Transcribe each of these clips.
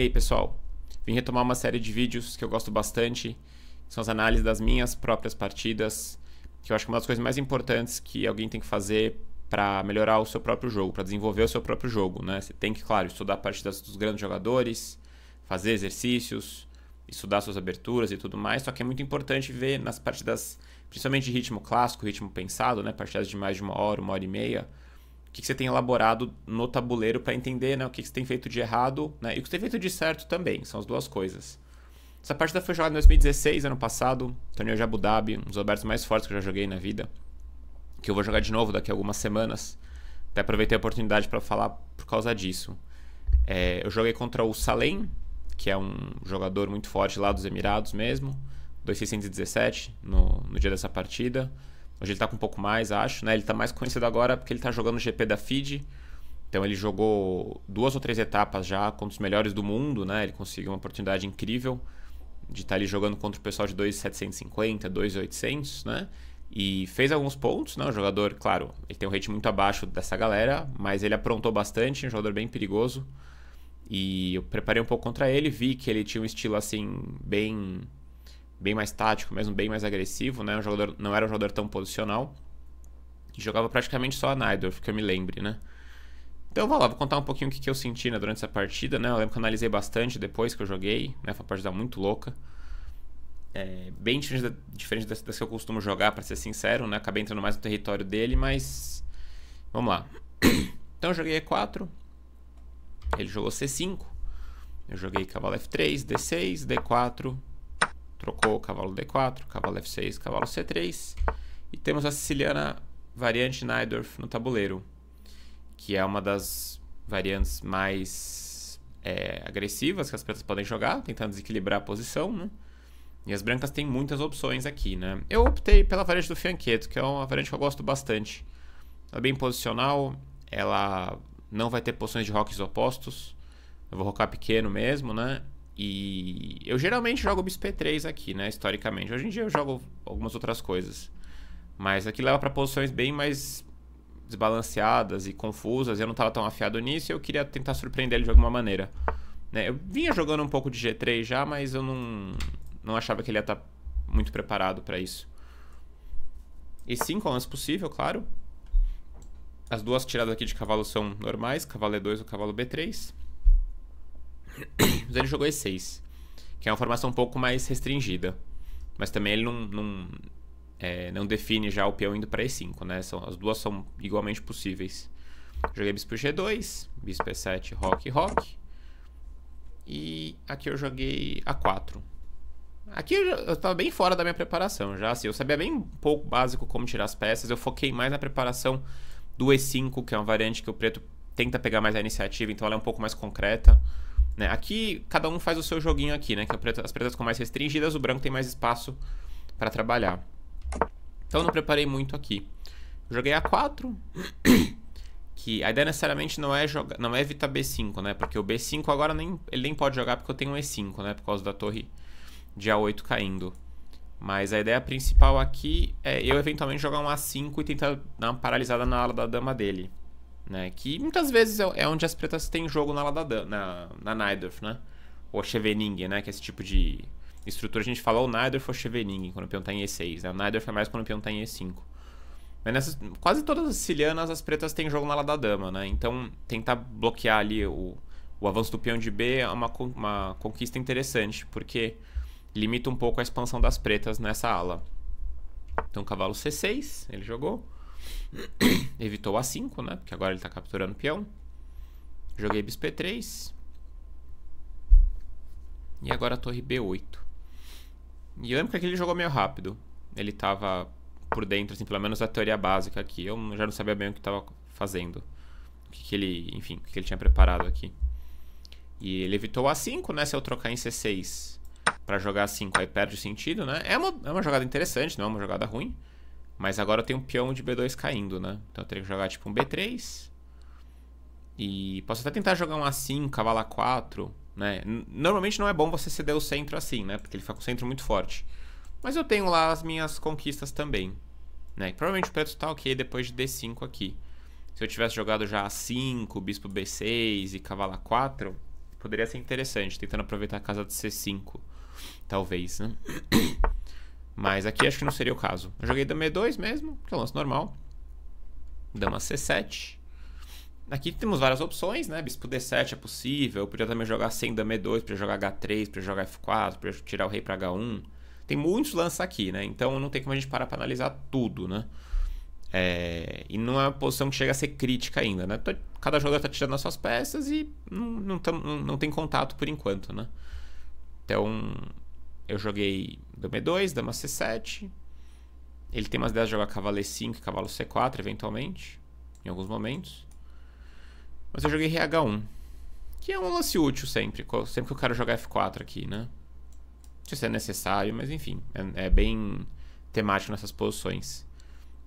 E aí, pessoal? Vim retomar uma série de vídeos que eu gosto bastante, que são as análises das minhas próprias partidas, que eu acho que é uma das coisas mais importantes que alguém tem que fazer para melhorar o seu próprio jogo, para desenvolver o seu próprio jogo, né? Você tem que, claro, estudar partidas dos grandes jogadores, fazer exercícios, estudar suas aberturas e tudo mais, só que é muito importante ver nas partidas, principalmente de ritmo clássico, ritmo pensado, né? Partidas de mais de uma hora, uma hora e meia, o que, que você tem elaborado no tabuleiro para entender né, o que, que você tem feito de errado né, e o que você tem feito de certo também. São as duas coisas. Essa partida foi jogada em 2016, ano passado. Torneio de Abu Dhabi, um dos abertos mais fortes que eu já joguei na vida. Que eu vou jogar de novo daqui a algumas semanas. Até aproveitei a oportunidade para falar por causa disso. É, eu joguei contra o Salem, que é um jogador muito forte lá dos Emirados mesmo. 2617 no, no dia dessa partida. Hoje ele tá com um pouco mais, acho, né? Ele tá mais conhecido agora porque ele tá jogando o GP da FIDE. Então ele jogou duas ou três etapas já com os melhores do mundo, né? Ele conseguiu uma oportunidade incrível de estar tá ali jogando contra o pessoal de 2,750, 2,800, né? E fez alguns pontos, né? O jogador, claro, ele tem um rate muito abaixo dessa galera, mas ele aprontou bastante, um jogador bem perigoso. E eu preparei um pouco contra ele, vi que ele tinha um estilo assim, bem bem mais tático, mesmo bem mais agressivo, né? O jogador, não era um jogador tão posicional. E jogava praticamente só a Nidor, que eu me lembre, né? Então vou lá, vou contar um pouquinho o que, que eu senti né, durante essa partida, né? Eu lembro que eu analisei bastante depois que eu joguei, né? Foi uma partida muito louca. É, bem diferente, da, diferente das, das, que eu costumo jogar, para ser sincero, né? Acabei entrando mais no território dele, mas... Vamos lá. Então eu joguei E4. Ele jogou C5. Eu joguei cavalo F3, D6, D4, trocou o cavalo D4, cavalo F6, cavalo C3 e temos a siciliana variante Neidorf no tabuleiro, que é uma das variantes mais é, agressivas que as pretas podem jogar, tentando desequilibrar a posição, né? E as brancas têm muitas opções aqui, né? Eu optei pela variante do Fianchetto, que é uma variante que eu gosto bastante. Ela é bem posicional, ela não vai ter posições de roques opostos. Eu vou rocar pequeno mesmo, né? E eu geralmente jogo BSP3 aqui, né? Historicamente. Hoje em dia eu jogo algumas outras coisas. Mas aqui leva para posições bem mais desbalanceadas e confusas. Eu não estava tão afiado nisso e eu queria tentar surpreender ele de alguma maneira. Né? Eu vinha jogando um pouco de G3 já, mas eu não, não achava que ele ia estar tá muito preparado para isso. E 5 lance possível, claro. As duas tiradas aqui de cavalo são normais, cavalo E2 ou cavalo B3. Mas ele jogou E6 que é uma formação um pouco mais restringida. Mas também ele não, não, é, não define já o peão indo para E5, né? São, as duas são igualmente possíveis. Joguei bispo G2, bispo E7, rock, rock. E aqui eu joguei A4. Aqui eu, estava bem fora da minha preparação já, assim, eu sabia bem pouco básico como tirar as peças, eu foquei mais na preparação do E5, que é uma variante que o preto tenta pegar mais a iniciativa, então ela é um pouco mais concreta. Né? Aqui, cada um faz o seu joguinho aqui, né? Que as pretas ficam mais restringidas, o branco tem mais espaço para trabalhar. Então, não preparei muito aqui. Joguei A4, que a ideia necessariamente não é, não é evitar B5, né? Porque o B5 agora nem, ele nem pode jogar porque eu tenho um E5, né? Por causa da torre de A8 caindo. Mas a ideia principal aqui é eu eventualmente jogar um A5 e tentar dar uma paralisada na ala da dama dele né? Que muitas vezes é, é onde as pretas têm jogo na Ladadan, na, na Naidorf, né? Ou Chevening, né? Que é esse tipo de estrutura. A gente fala o Naidorf ou Chevening quando o peão tá em E6, né? O Naidorf é mais quando o peão tá em E5. Mas nessas, quase todas as sicilianas, as pretas têm jogo na dama, né? Então, tentar bloquear ali o, o avanço do peão de B é uma, uma conquista interessante, porque limita um pouco a expansão das pretas nessa ala. Então, cavalo C6, ele jogou. Evitou A5, né? Porque agora ele está capturando peão. Joguei bispo E3. E agora a torre B8. E eu lembro que aquele jogou é meio rápido. Ele estava por dentro, assim, pelo menos a teoria básica aqui. Eu já não sabia bem o que estava fazendo. O que, que, ele, enfim, o que, ele tinha preparado aqui. E ele evitou A5, né? Se eu trocar em C6 para jogar a 5, aí perde o sentido, né? É uma, é uma jogada interessante, não é uma jogada ruim. Mas agora eu tenho um peão de B2 caindo, né? Então eu teria que jogar tipo um B3. E posso até tentar jogar um A5, cavalo A4, né? Normalmente não é bom você ceder o centro assim, né? Porque ele fica com o centro muito forte. Mas eu tenho lá as minhas conquistas também, né? Provavelmente o preto tá ok depois de D5 aqui. Se eu tivesse jogado já A5, bispo B6 e cavalo A4, poderia ser interessante, tentando aproveitar a casa de C5, talvez, né? Mas aqui acho que não seria o caso. Eu joguei dama E2 mesmo, que é o lance normal. Dama C7. Aqui temos várias opções, né? Bispo D7 é possível. Eu podia também jogar sem dama E2, para jogar H3, para jogar F4, para tirar o rei para H1. Tem muitos lances aqui, né? Então não tem como a gente parar para analisar tudo, né? É, e numa é posição que chega a ser crítica ainda, né? Cada jogador está tirando as suas peças e não, não, tam, não, não, tem contato por enquanto, né? Então, eu joguei Dama E2, Dama C7. Ele tem umas ideias de jogar cavalo E5 e cavalo C4, eventualmente. Em alguns momentos. Mas eu joguei RH1. Que é um lance útil sempre. Sempre que eu quero jogar F4 aqui, né? Não sei se é necessário, mas enfim. É, é bem temático nessas posições.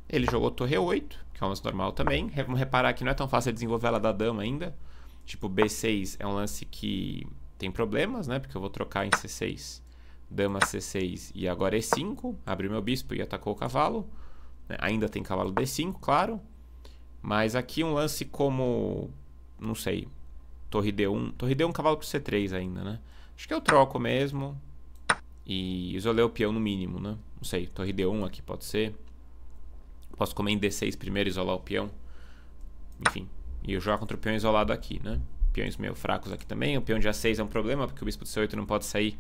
Ele jogou torre 8, que é um lance normal também. Vamos reparar que não é tão fácil desenvolver ela da dama ainda. Tipo, B6 é um lance que tem problemas, né? Porque eu vou trocar em C6 dama c6 e agora e5, abriu meu bispo e atacou o cavalo. Né? Ainda tem cavalo d5, claro. Mas aqui um lance como, não sei, torre d1. Torre d1, cavalo pro c3 ainda, né? Acho que eu troco mesmo. E isolei o peão no mínimo, né? Não sei, torre d1 aqui pode ser. Posso comer em d6 primeiro e isolar o peão. Enfim, e eu jogar contra o peão isolado aqui, né? Peões meio fracos aqui também. O peão de a6 é um problema, porque o bispo de c8 não pode sair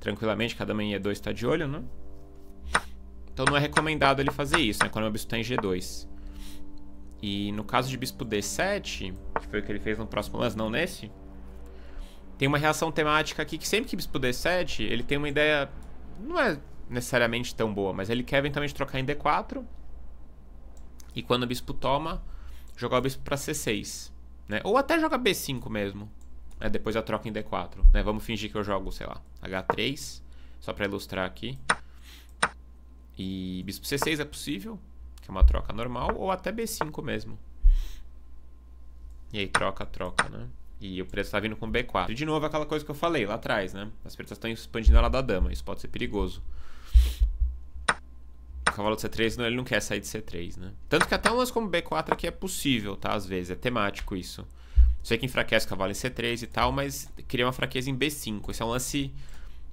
tranquilamente, cada manhã E2 está de olho, né? Então não é recomendado ele fazer isso, né? Quando o bispo está em G2. E no caso de bispo D7, que foi o que ele fez no próximo lance, não nesse, tem uma reação temática aqui que sempre que bispo D7, ele tem uma ideia... Não é necessariamente tão boa, mas ele quer eventualmente trocar em D4. E quando o bispo toma, jogar o bispo para C6. Né? Ou até jogar B5 mesmo. Né? Depois eu troco em D4. Né? Vamos fingir que eu jogo, sei lá, H3, só para ilustrar aqui. E bispo C6 é possível, que é uma troca normal, ou até B5 mesmo. E aí troca, troca, né? E o preto está vindo com B4. E de novo aquela coisa que eu falei lá atrás, né? As pretas estão expandindo ela da dama, isso pode ser perigoso. O cavalo de C3, não, ele não quer sair de C3, né? Tanto que até umas como B4 aqui é possível, tá? Às vezes, é temático isso. Sei que enfraquece o cavalo em C3 e tal, mas cria uma fraqueza em B5. Esse é um lance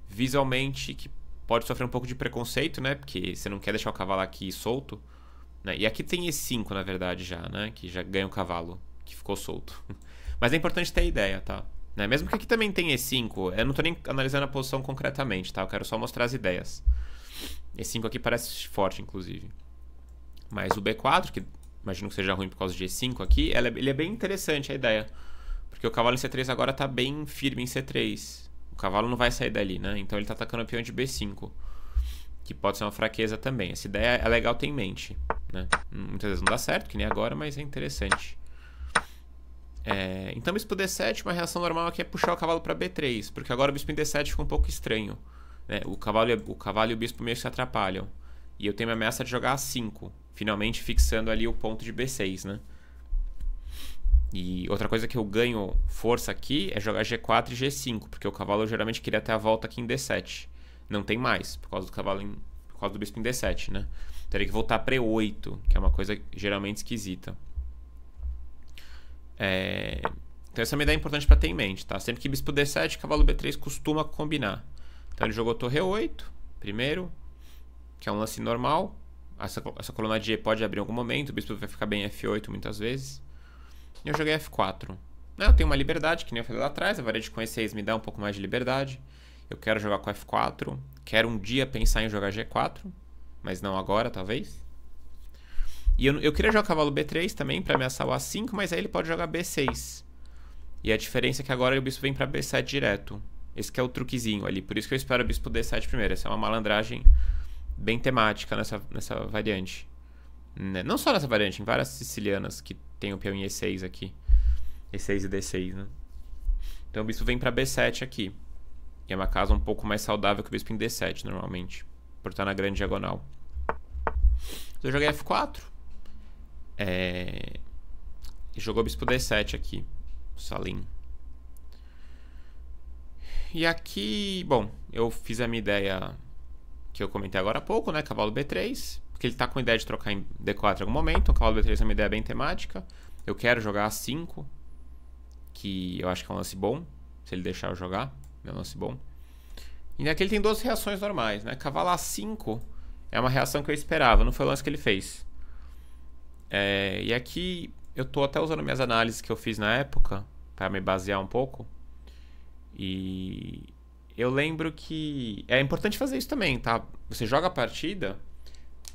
visualmente que pode sofrer um pouco de preconceito, né? Porque você não quer deixar o cavalo aqui solto. Né? E aqui tem E5, na verdade, já, né? Que já ganha o cavalo, que ficou solto. mas é importante ter a ideia, tá? Né? Mesmo que aqui também tem E5, eu não tô nem analisando a posição concretamente, tá? Eu quero só mostrar as ideias. E5 aqui parece forte, inclusive. Mas o B4, que imagino que seja ruim por causa de E5 aqui, ela, é, ele é bem interessante a ideia. Porque o cavalo em C3 agora está bem firme em C3. O cavalo não vai sair dali, né? Então ele está atacando o peão de B5. Que pode ser uma fraqueza também. Essa ideia é legal ter em mente. Né? Muitas vezes não dá certo, que nem agora, mas é interessante. É, então bispo D7, uma reação normal aqui é puxar o cavalo para B3. Porque agora o bispo em D7 fica um pouco estranho. Né? O, cavalo, o cavalo e o bispo meio que se atrapalham. E eu tenho uma ameaça de jogar A5 finalmente fixando ali o ponto de B6, né? E outra coisa que eu ganho força aqui é jogar G4 e G5, porque o cavalo geralmente queria até a volta aqui em D7. Não tem mais, por causa do cavalo em, por causa do bispo em D7, né? Teria que voltar para E8, que é uma coisa geralmente esquisita. É... Então essa é uma ideia importante para ter em mente, tá? Sempre que bispo D7, cavalo B3 costuma combinar. Então ele jogou torre E8, primeiro, que é um lance normal essa, essa coluna de G pode abrir em algum momento, o bispo vai ficar bem F8 muitas vezes. E eu joguei F4. Ah, eu tenho uma liberdade, que nem eu falei lá atrás, a variedade com E6 me dá um pouco mais de liberdade. Eu quero jogar com F4, quero um dia pensar em jogar G4, mas não agora, talvez. E eu, eu queria jogar cavalo B3 também, para ameaçar o A5, mas aí ele pode jogar B6. E a diferença é que agora o bispo vem para B7 direto. Esse é o truquezinho ali, por isso que eu espero o bispo D7 primeiro. Essa é uma malandragem bem temática nessa, nessa variante. Né? Não só nessa variante, em várias sicilianas que tem o peão em E6 aqui. E6 e D6, né? Então o bispo vem para B7 aqui. E é uma casa um pouco mais saudável que o bispo em D7, normalmente. Por estar na grande diagonal. Então eu joguei F4. É... E jogou o bispo D7 aqui. O Salim. E aqui, bom, eu fiz a minha ideia que eu comentei agora há pouco, né? Cavalo B3, porque ele está com a ideia de trocar em D4 em algum momento. O cavalo B3 é uma ideia bem temática. Eu quero jogar A5, que eu acho que é um lance bom. Se ele deixar eu jogar, é um lance bom. E aqui ele tem duas reações normais, né? Cavalo A5 é uma reação que eu esperava, não foi o lance que ele fez. É, e aqui eu estou até usando minhas análises que eu fiz na época para me basear um pouco. E eu lembro que é importante fazer isso também, tá? Você joga a partida,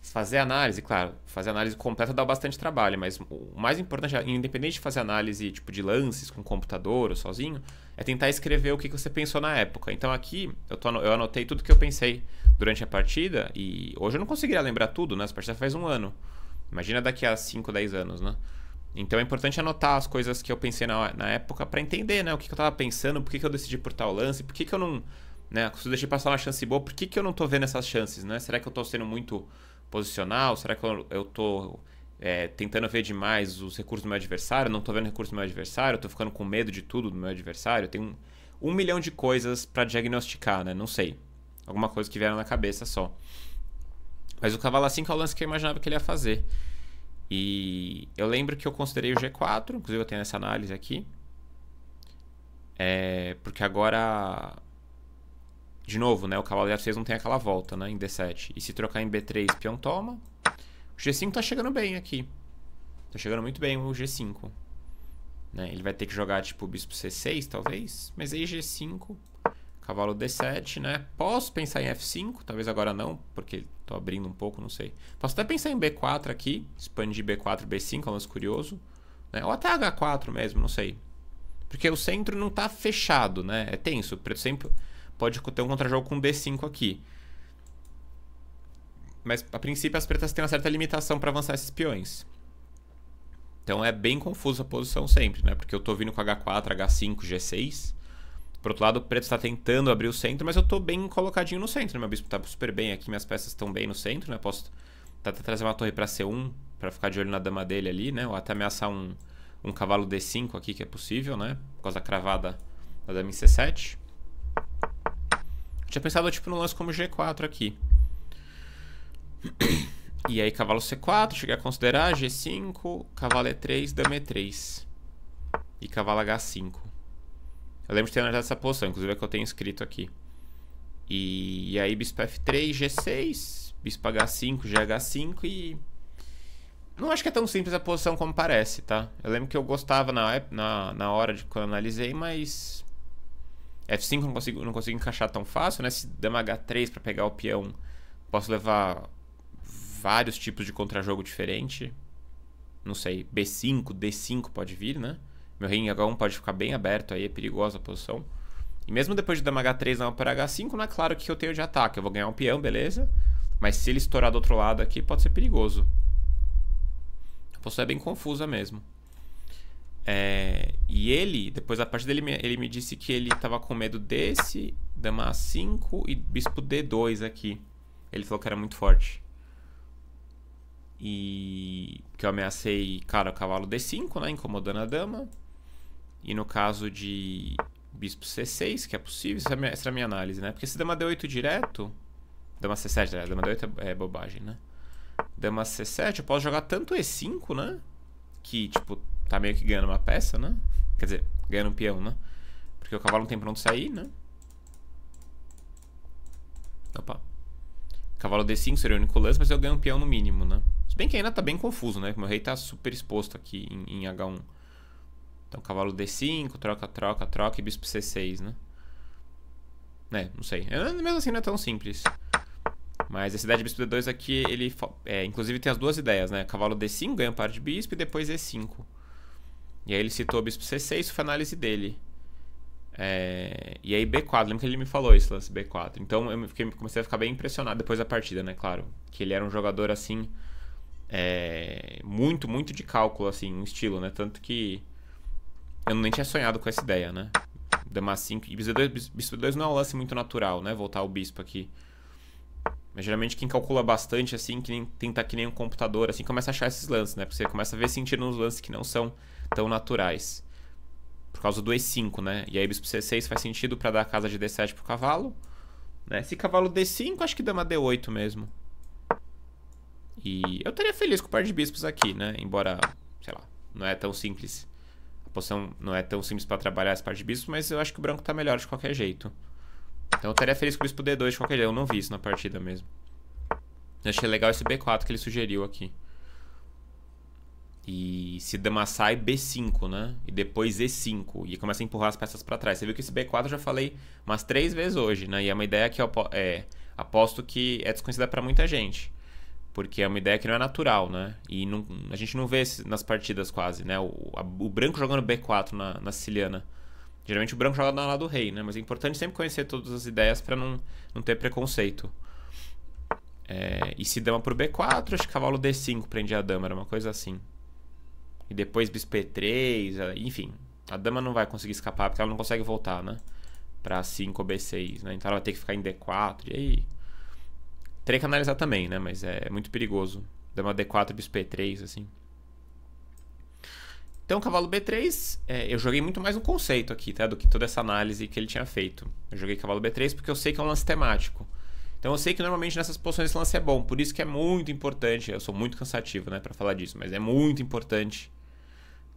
fazer análise, claro, fazer análise completa dá bastante trabalho, mas o mais importante, independente de fazer análise tipo de lances com computador ou sozinho, é tentar escrever o que você pensou na época. Então aqui eu, tô, eu anotei tudo que eu pensei durante a partida e hoje eu não conseguiria lembrar tudo, né? Essa partida faz um ano. Imagina daqui a 5, 10 anos, né? Então é importante anotar as coisas que eu pensei na, na época para entender, né? O que, que eu estava pensando, por que, que eu decidi por tal lance, por que, que eu não. Né? Se eu deixei passar uma chance boa, por que, que eu não estou vendo essas chances, né? Será que eu estou sendo muito posicional? Será que eu, estou é, tentando ver demais os recursos do meu adversário? Não estou vendo recursos do meu adversário? Estou ficando com medo de tudo do meu adversário? Tem um, um milhão de coisas para diagnosticar, né? Não sei. Alguma coisa que vieram na cabeça só. Mas o cavalo 5 é o lance que eu imaginava que ele ia fazer. E eu lembro que eu considerei o G4, inclusive eu tenho essa análise aqui. É, porque agora. De novo, né? O cavaleiro de 6 não tem aquela volta, né? Em D7. E se trocar em B3, peão toma. O G5 tá chegando bem aqui. Tá chegando muito bem o G5. Né? Ele vai ter que jogar tipo bispo C6, talvez. Mas aí G5. Cavalo D7, né? Posso pensar em F5, talvez agora não, porque tô abrindo um pouco, não sei. Posso até pensar em B4 aqui, expandir B4, B5, é um lance curioso. Né? Ou até H4 mesmo, não sei. Porque o centro não tá fechado, né? É tenso. O preto sempre pode ter um contra-jogo com D5 aqui. Mas a princípio as pretas têm uma certa limitação para avançar esses peões. Então é bem confusa a posição sempre, né? Porque eu tô vindo com H4, H5, G6. Por outro lado, o preto está tentando abrir o centro, mas eu estou bem colocadinho no centro, né? Meu bispo está super bem aqui, minhas peças estão bem no centro, né? Posso tá até trazer uma torre para C1, para ficar de olho na dama dele ali, né? Ou até ameaçar um, um cavalo D5 aqui, que é possível, né? Por causa da cravada da dama em C7. tinha pensado, tipo, no lance como G4 aqui. E aí, cavalo C4, cheguei a considerar, G5, cavalo E3, dama E3. E cavalo H5. Eu lembro de ter analisado essa posição, inclusive é que eu tenho escrito aqui. E, e aí bispo F3, G6, bispo H5, GH5 e... Não acho que é tão simples a posição como parece, tá? Eu lembro que eu gostava na, na, na hora de quando eu analisei, mas... F5 não consigo, não consigo encaixar tão fácil, né? Se dama H3 para pegar o peão, posso levar vários tipos de contrajogo diferente. Não sei, B5, D5 pode vir, né? Meu rei em H1 pode ficar bem aberto aí, é perigosa a posição. E mesmo depois de dama H3 na para H5, não é claro o que eu tenho de ataque. Eu vou ganhar um peão, beleza? Mas se ele estourar do outro lado aqui, pode ser perigoso. A posição é bem confusa mesmo. É, e ele, depois a parte dele, ele me disse que ele estava com medo desse, dama A5 e bispo D2 aqui. Ele falou que era muito forte. E que eu ameacei, cara, o cavalo D5, né, incomodando a dama. E no caso de bispo C6, que é possível, essa é a minha, essa é a minha análise, né? Porque se dama D8 direto, dama C7, né? dama D8 é, é, bobagem, né? Dama C7, eu posso jogar tanto E5, né? Que, tipo, tá meio que ganhando uma peça, né? Quer dizer, ganhando um peão, né? Porque o cavalo não tem pra onde sair, né? Opa. Cavalo D5 seria o único lance, mas eu ganho um peão no mínimo, né? Se bem que ainda tá bem confuso, né? Meu rei tá super exposto aqui em, em H1. Então cavalo D5, troca, troca, troca e bispo C6, né? É, não sei. É, mesmo assim não é tão simples. Mas esse ideia de bispo D2 aqui, ele é, inclusive tem as duas ideias, né? Cavalo D5 ganha um par de bispo e depois E5. E aí ele citou o bispo C6, isso foi a análise dele. É, e aí B4, lembra que ele me falou isso, lance B4. Então eu fiquei, comecei a ficar bem impressionado depois da partida, né? Claro, que ele era um jogador assim, é, muito, muito de cálculo, assim, um estilo, né? Tanto que eu nem tinha sonhado com essa ideia, né? Dama 5 e bispo 2, bispo 2 não é um lance muito natural, né? Voltar o bispo aqui. Mas geralmente quem calcula bastante, assim, que nem, tenta que nem um computador, assim, começa a achar esses lances, né? Porque você começa a ver sentido nos lances que não são tão naturais. Por causa do E5, né? E aí bispo C6 faz sentido para dar a casa de D7 pro cavalo. Né? Se cavalo D5, acho que dama D8 mesmo. E eu estaria feliz com o par de bispos aqui, né? Embora, sei lá, não é tão simples posição não é tão simples para trabalhar essa parte de bispo, mas eu acho que o branco tá melhor de qualquer jeito. Então eu estaria feliz com o bispo D2 de qualquer jeito. Eu não vi isso na partida mesmo. Eu achei legal esse B4 que ele sugeriu aqui. E se dama sai B5, né? E depois E5. E começa a empurrar as peças para trás. Você viu que esse B4 eu já falei umas três vezes hoje, né? E é uma ideia que eu é, aposto que é desconhecida para muita gente. Porque é uma ideia que não é natural, né? E não, a gente não vê nas partidas quase, né? O, a, o branco jogando B4 na, na siciliana. Geralmente o branco joga na lado do rei, né? Mas é importante sempre conhecer todas as ideias para não, não ter preconceito. É, e se dama por B4, acho que cavalo D5 prendia a dama, era uma coisa assim. E depois bispo p 3 é, enfim. A dama não vai conseguir escapar porque ela não consegue voltar, né? Pra 5 ou B6, né? Então ela vai ter que ficar em D4, e aí... Teria que analisar também, né? Mas é muito perigoso. Dá uma D4 bispo E3, assim. Então, cavalo B3, é, eu joguei muito mais um conceito aqui, tá? Do que toda essa análise que ele tinha feito. Eu joguei cavalo B3 porque eu sei que é um lance temático. Então, eu sei que normalmente nessas posições esse lance é bom. Por isso que é muito importante, eu sou muito cansativo, né? para falar disso. Mas é muito importante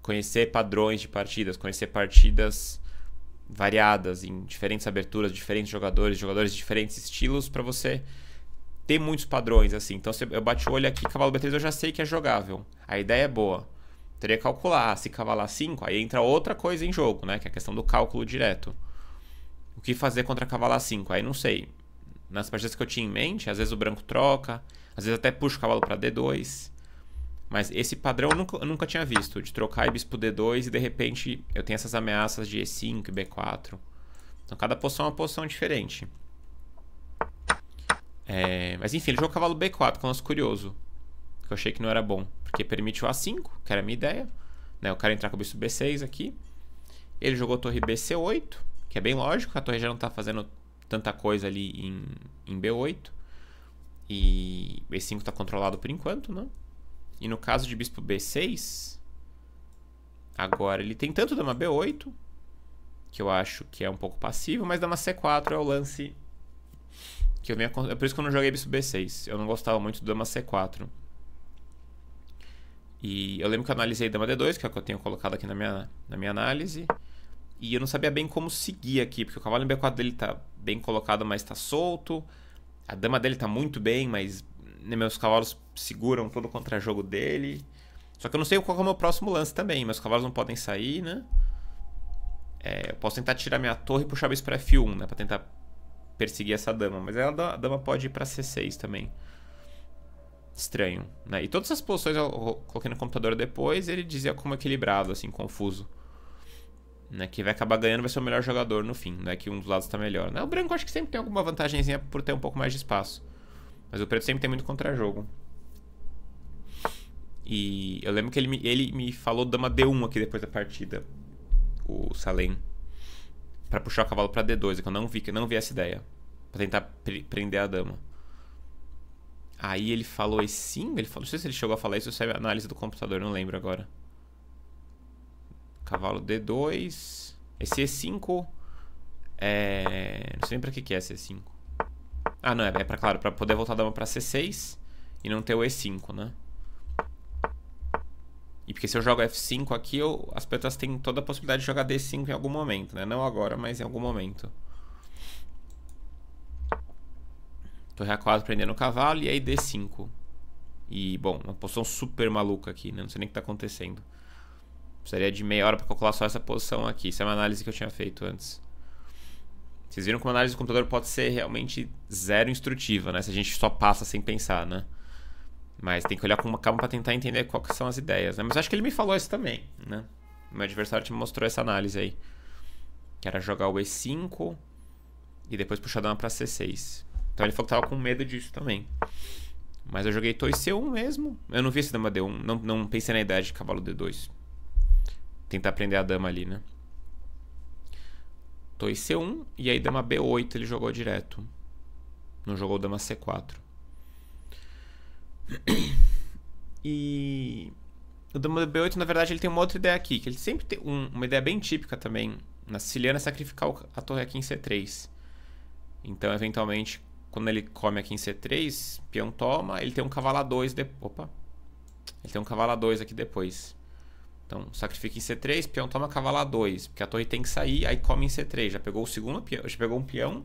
conhecer padrões de partidas, conhecer partidas variadas em diferentes aberturas, diferentes jogadores, jogadores de diferentes estilos, para você ter muitos padrões, assim. Então, se eu bati o olho aqui, cavalo B3 eu já sei que é jogável. A ideia é boa. Teria que calcular, se cavalar 5, aí entra outra coisa em jogo, né? Que é a questão do cálculo direto. O que fazer contra cavalar 5? Aí não sei. Nas partidas que eu tinha em mente, às vezes o branco troca, às vezes até puxa o cavalo para D2. Mas esse padrão eu nunca, eu nunca tinha visto, de trocar e bispo D2 e de repente eu tenho essas ameaças de E5 e B4. Então cada posição é uma posição diferente. É, mas enfim, ele jogou cavalo B4, que é um lance curioso. Que eu achei que não era bom. Porque permite o A5, que era a minha ideia. Né? eu quero entrar com o bicho B6 aqui. Ele jogou torre BC8, que é bem lógico. A torre já não tá fazendo tanta coisa ali em, em B8. E B5 tá controlado por enquanto, né? E no caso de bispo B6, agora ele tem tanto dama B8, que eu acho que é um pouco passivo, mas dama C4 é o lance que eu vinha, é por isso que eu não joguei bispo B6. Eu não gostava muito do dama C4. E eu lembro que eu analisei dama D2, que é o que eu tenho colocado aqui na minha, na minha análise. E eu não sabia bem como seguir aqui, porque o cavalo em B4 dele tá bem colocado, mas tá solto. A dama dele tá muito bem, mas né, meus cavalos seguram todo o contrajogo dele. Só que eu não sei qual é o meu próximo lance também. Meus cavalos não podem sair, né? É, eu posso tentar tirar minha torre e puxar bispo pra F1, né? Pra tentar perseguir essa dama. Mas ela, a dama pode ir pra C6 também. Estranho, né? E todas as posições eu coloquei no computador depois, ele dizia como equilibrado, assim, confuso. Né, que vai acabar ganhando vai ser o melhor jogador no fim, né? Que um dos lados tá melhor. Né? O branco acho que sempre tem alguma vantagenzinha por ter um pouco mais de espaço. Mas o preto sempre tem muito contra-jogo. E eu lembro que ele me, ele me falou dama D1 aqui depois da partida. O Salem para puxar o cavalo para D2, que eu não vi, que eu não vi essa ideia. Pra tentar prender a dama. Aí ele falou e sim, ele falou, não sei se ele chegou a falar isso, isso é análise do computador, não lembro agora. Cavalo D2, esse E5 é, não sei nem pra que que é C5. Ah, não, é, é pra, claro, pra poder voltar a dama pra C6 e não ter o E5, né? E porque se eu jogo F5 aqui, eu, as petas têm toda a possibilidade de jogar D5 em algum momento, né? Não agora, mas em algum momento. Torre A4 prendendo o cavalo e aí D5. E, bom, uma posição super maluca aqui, né? Não sei nem o que tá acontecendo. Precisaria de meia hora para calcular só essa posição aqui. Isso é uma análise que eu tinha feito antes. Vocês viram como a análise do computador pode ser realmente zero instrutiva, né? Se a gente só passa sem pensar, né? Mas tem que olhar com uma calma pra tentar entender quais são as ideias, né? Mas acho que ele me falou isso também, né? Meu adversário te mostrou essa análise aí. Que era jogar o E5 e depois puxar a dama pra C6. Então ele falou que tava com medo disso também. Mas eu joguei torre C1 mesmo. Eu não vi esse dama D1. Não, não pensei na ideia de cavalo D2. Tentar prender a dama ali, né? Torre C1 e aí dama B8 ele jogou direto. Não jogou dama C4. E o b 8 na verdade, ele tem uma outra ideia aqui, que ele sempre tem um, uma ideia bem típica também na siciliana é sacrificar a torre aqui em C3. Então, eventualmente, quando ele come aqui em C3, peão toma, ele tem um cavalo A2 depois. Opa! Ele tem um cavalo A2 aqui depois. Então, sacrifica em C3, peão toma cavalo A2, porque a torre tem que sair, aí come em C3. Já pegou o segundo peão, já pegou um peão,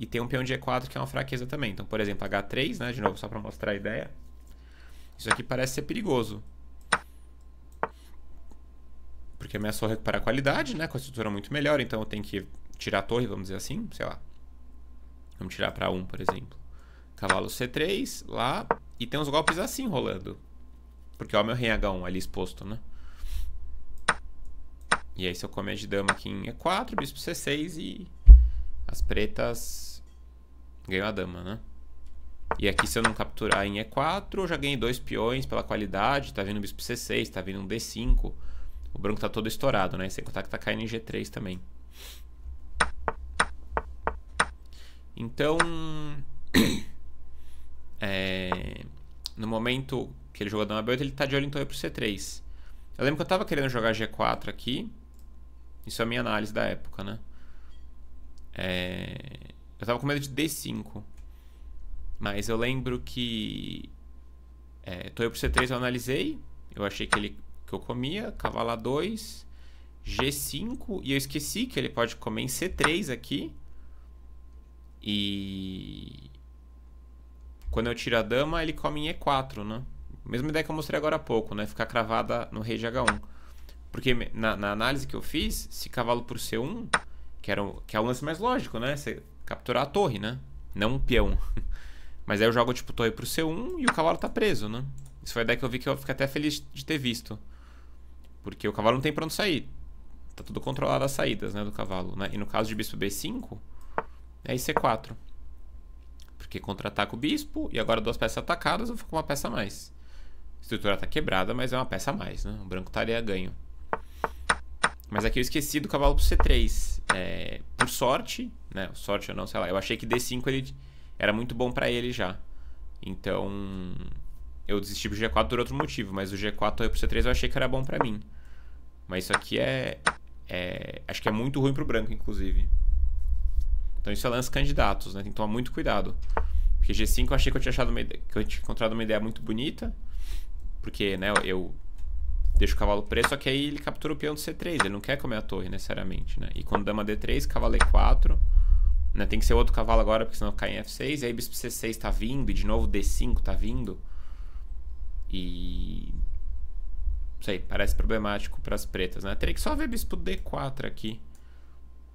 e tem um peão de E4 que é uma fraqueza também. Então, por exemplo, H3, né? De novo, só para mostrar a ideia. Isso aqui parece ser perigoso. Porque a minha torre recuperar a qualidade, né? Com a estrutura muito melhor, então eu tenho que tirar a torre, vamos dizer assim, sei lá. Vamos tirar para 1, por exemplo. Cavalo C3, lá. E tem uns golpes assim rolando. Porque ó, meu rei H1 ali exposto, né? E aí se eu comer de dama aqui em E4, bispo C6 e as pretas Ganhou a dama, né? E aqui se eu não capturar em E4, eu já ganhei dois peões pela qualidade. Tá vindo um bispo C6, tá vindo um D5. O branco tá todo estourado, né? Sem contar que tá caindo em G3 também. Então... é... No momento que ele jogou dama B8, ele tá de olho então aí pro C3. Eu lembro que eu tava querendo jogar G4 aqui. Isso é a minha análise da época, né? É... Eu tava com medo de D5. Mas eu lembro que. É, Toyo pro C3 eu analisei. Eu achei que ele que eu comia. Cavalo a 2. G5. E eu esqueci que ele pode comer em C3 aqui. E. Quando eu tiro a dama, ele come em E4, né? Mesma ideia que eu mostrei agora há pouco, né? Ficar cravada no rei de H1. Porque na, na análise que eu fiz, se cavalo por C1, que, era, o, que é o lance mais lógico, né? Você capturar a torre, né? Não um peão. Mas aí eu jogo, tipo, torre pro C1 e o cavalo tá preso, né? Isso foi daí que eu vi que eu fiquei até feliz de ter visto. Porque o cavalo não tem pra onde sair. Tá tudo controlado as saídas, né, do cavalo, né? E no caso de bispo B5, é C4. Porque contra-ataca o bispo e agora duas peças atacadas, eu fico com uma peça a mais. A estrutura tá quebrada, mas é uma peça a mais, né? O branco estaria ganho. Mas aqui eu esqueci do cavalo pro C3. É, por sorte, né? Sorte ou não, sei lá. Eu achei que D5 ele era muito bom para ele já. Então, eu desisti do G4 por outro motivo, mas o G4 aí pro C3 eu achei que era bom para mim. Mas isso aqui é, é, Acho que é muito ruim pro branco, inclusive. Então isso é lance candidatos, né? Tem que tomar muito cuidado. Porque G5 eu achei que eu tinha achado uma ideia, que eu tinha encontrado uma ideia muito bonita. Porque, né, eu deixa o cavalo preso, só que aí ele captura o peão do C3, ele não quer comer a torre necessariamente, né? E quando dama D3, cavalo E4, né? Tem que ser outro cavalo agora, porque senão cai em F6, e aí bispo C6 tá vindo, e de novo D5 tá vindo. E... Não sei, parece problemático para as pretas, né? Teria que só ver bispo D4 aqui.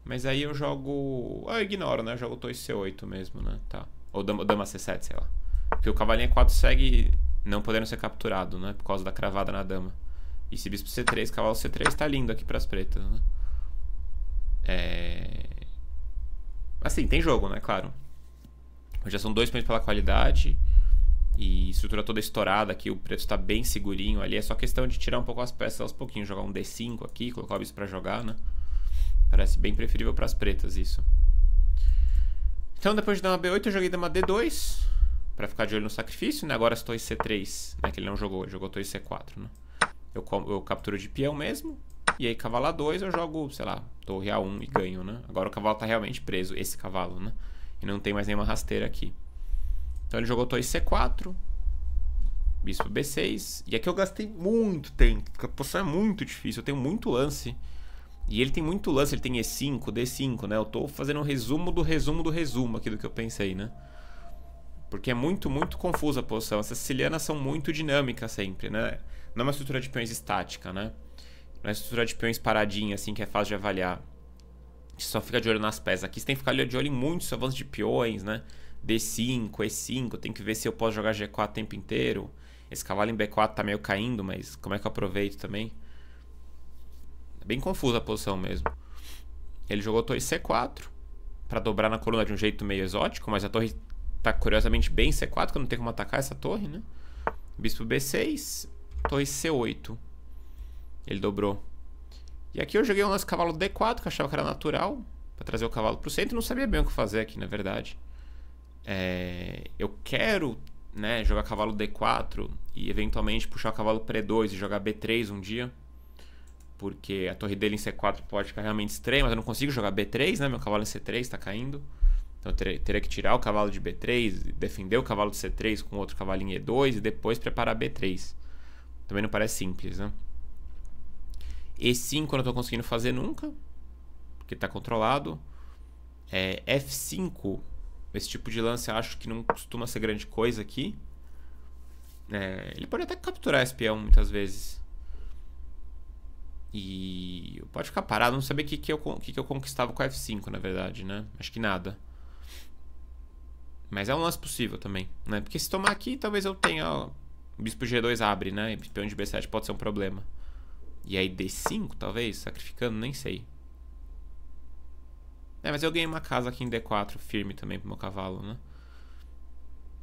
Mas aí eu jogo... Ah, eu ignoro, né? Eu jogo torre C8 mesmo, né? Tá. Ou dama, dama C7, sei lá. Porque o cavalinho E4 segue não podendo ser capturado, né? Por causa da cravada na dama. E se bispo C3, cavalo C3 tá lindo aqui pras pretas, né? É... Assim, tem jogo, né? Claro. Já são dois pontos pela qualidade. E estrutura toda estourada aqui, o preto tá bem segurinho ali. É só questão de tirar um pouco as peças aos pouquinhos. Jogar um D5 aqui, colocar o bispo pra jogar, né? Parece bem preferível pras pretas isso. Então, depois de dar uma B8, eu joguei dama D2. Pra ficar de olho no sacrifício, né? Agora estou em C3, né? Que ele não jogou, ele jogou torre C4, né? eu, eu capturo de peão mesmo. E aí, cavalo A2, eu jogo, sei lá, torre A1 e ganho, né? Agora o cavalo tá realmente preso, esse cavalo, né? E não tem mais nenhuma rasteira aqui. Então ele jogou torre C4, bispo B6. E aqui eu gastei muito tempo, porque a posição é muito difícil, eu tenho muito lance. E ele tem muito lance, ele tem E5, D5, né? Eu tô fazendo um resumo do resumo do resumo aqui do que eu pensei, né? Porque é muito, muito confusa a posição. Essas sicilianas são muito dinâmicas sempre, né? Não é uma estrutura de peões estática, né? Não é uma estrutura de peões paradinha, assim, que é fácil de avaliar. Você só fica de olho nas peças. Aqui você tem que ficar de olho em muitos avanços de peões, né? D5, E5, tem que ver se eu posso jogar G4 o tempo inteiro. Esse cavalo em B4 tá meio caindo, mas como é que eu aproveito também? É bem confusa a posição mesmo. Ele jogou torre C4 para dobrar na coluna de um jeito meio exótico, mas a torre tá curiosamente bem C4, que eu não tenho como atacar essa torre, né? Bispo B6, torre C8. Ele dobrou. E aqui eu joguei um lance cavalo D4, que eu achava que era natural, para trazer o cavalo para o centro. Não sabia bem o que fazer aqui, na verdade. É, eu quero né, jogar cavalo D4 e eventualmente puxar o cavalo para E2 e jogar B3 um dia. Porque a torre dele em C4 pode ficar realmente estranha, mas eu não consigo jogar B3, né? Meu cavalo em C3 está caindo. Então eu ter, teria que tirar o cavalo de B3, defender o cavalo de C3 com outro cavalo em E2 e depois preparar B3. Também não parece simples, né? E5 eu não estou conseguindo fazer nunca, porque está controlado. É, F5, esse tipo de lance eu acho que não costuma ser grande coisa aqui. É, ele pode até capturar esse peão muitas vezes. E eu pode ficar parado, não saber o que, que, eu, que, que eu conquistava com F5, na verdade, né? Acho que nada. Mas é um lance possível também, né? Porque se tomar aqui, talvez eu tenha Bispo G2 abre, né? E peão de B7 pode ser um problema. E aí D5, talvez? Sacrificando, nem sei. É, mas eu ganhei uma casa aqui em D4 firme também pro meu cavalo, né?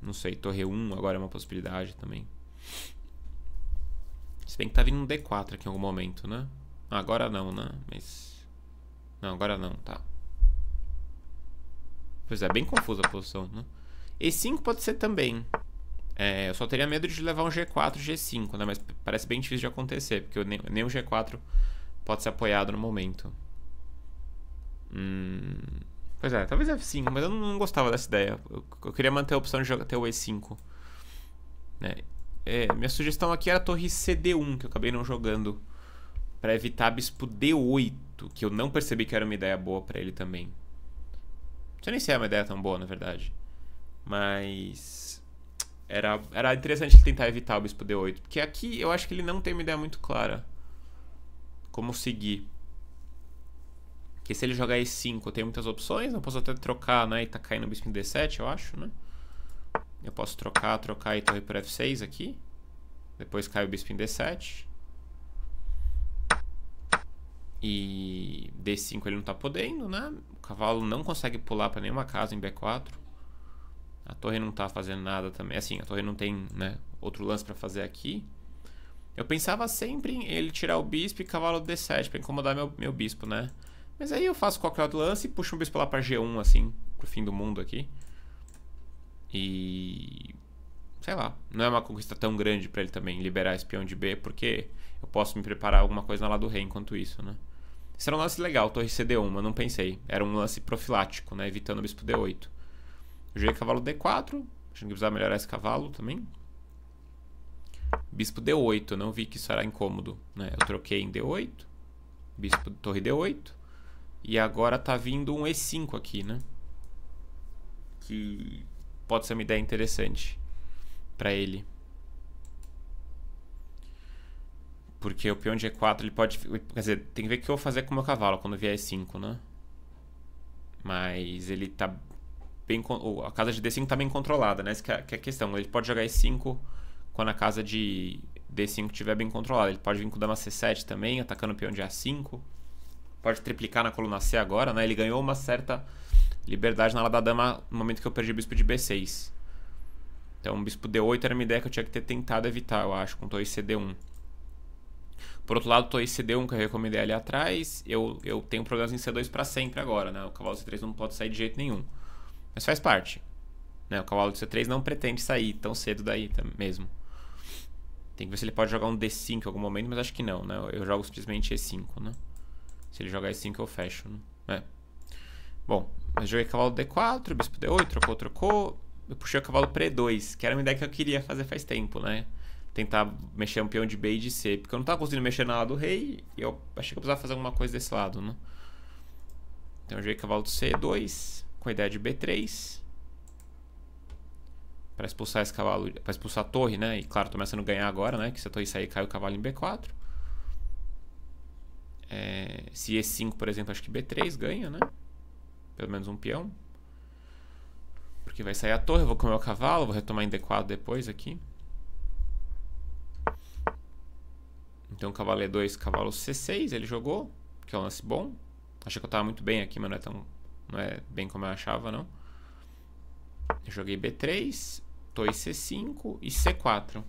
Não sei, torre 1 agora é uma possibilidade também. Se bem que tá vindo um D4 aqui em algum momento, né? agora não, né? Mas... Não, agora não, tá. Pois é, bem confusa a posição, né? E5 pode ser também. É, eu só teria medo de levar um G4, G5, né? Mas parece bem difícil de acontecer, porque nem, nem o G4 pode ser apoiado no momento. Hum, pois é, talvez F5, mas eu não, não gostava dessa ideia. Eu, eu, queria manter a opção de jogar até o E5. Né? É, minha sugestão aqui era a torre CD1, que eu acabei não jogando. para evitar bispo D8, que eu não percebi que era uma ideia boa para ele também. Não sei nem se é uma ideia tão boa, na verdade. Mas era, era interessante ele tentar evitar o bispo D8. Porque aqui eu acho que ele não tem uma ideia muito clara. Como seguir. Porque se ele jogar E5, eu tenho muitas opções. Eu posso até trocar, né? E tá caindo o bispo em D7, eu acho, né? Eu posso trocar, trocar e torre por F6 aqui. Depois cai o bispo em D7. E D5 ele não tá podendo, né? O cavalo não consegue pular para nenhuma casa em B4 a torre não está fazendo nada também. Assim, a torre não tem né, outro lance para fazer aqui. Eu pensava sempre em ele tirar o bispo e cavalo D7 para incomodar meu, meu bispo, né? Mas aí eu faço qualquer outro lance e puxo um bispo lá para G1, assim, pro fim do mundo aqui. E... Sei lá, não é uma conquista tão grande para ele também liberar espião de B, porque eu posso me preparar alguma coisa na lá do rei enquanto isso, né? Esse era um lance legal, torre CD1, mas não pensei. Era um lance profilático, né? Evitando o bispo D8. G cavalo D4. A que precisava melhorar esse cavalo também. Bispo D8. não vi que isso era incômodo. Né? Eu troquei em D8. Bispo torre D8. E agora tá vindo um E5 aqui, né? Que pode ser uma ideia interessante para ele. Porque o peão de E4 ele pode. Quer dizer, tem que ver o que eu vou fazer com o meu cavalo quando vier E5, né? Mas ele tá bem a casa de D5 tá bem controlada, né? Essa é, que é, a questão. Ele pode jogar E5 quando a casa de D5 estiver bem controlada. Ele pode vir com dama C7 também, atacando o peão de A5. Pode triplicar na coluna C agora, né? Ele ganhou uma certa liberdade na ala da dama no momento que eu perdi o bispo de B6. Então, o bispo D8 era uma ideia que eu tinha que ter tentado evitar, eu acho, com torre CD1. Por outro lado, torre CD1 que eu recomendei ali atrás, eu, eu tenho problemas em C2 para sempre agora, né? O cavalo C3 não pode sair de jeito nenhum. Mas faz parte. Né? O cavalo de C3 não pretende sair tão cedo daí mesmo. Tem que ver se ele pode jogar um D5 em algum momento, mas acho que não, né? Eu jogo simplesmente E5, né? Se ele jogar E5 eu fecho, né? É. Bom, mas joguei cavalo D4, bispo D8, trocou, trocou. Eu puxei o cavalo pré 2 que era uma ideia que eu queria fazer faz tempo, né? Tentar mexer um peão de B e de C, porque eu não tava conseguindo mexer na lado do rei e eu achei que eu precisava fazer alguma coisa desse lado, né? Então eu joguei cavalo C2, com a ideia de B3. Para expulsar esse cavalo, para expulsar a torre, né? E claro, tô começando a ganhar agora, né? Que se a torre sair, cai o cavalo em B4. É, se E5, por exemplo, acho que B3 ganha, né? Pelo menos um peão. Porque vai sair a torre, eu vou comer o cavalo, vou retomar em D4 depois aqui. Então cavalo E2, cavalo C6, ele jogou, que é um lance bom. Achei que eu tava muito bem aqui, mas não é tão não é bem como eu achava, não. Eu joguei B3, Toi C5 e C4.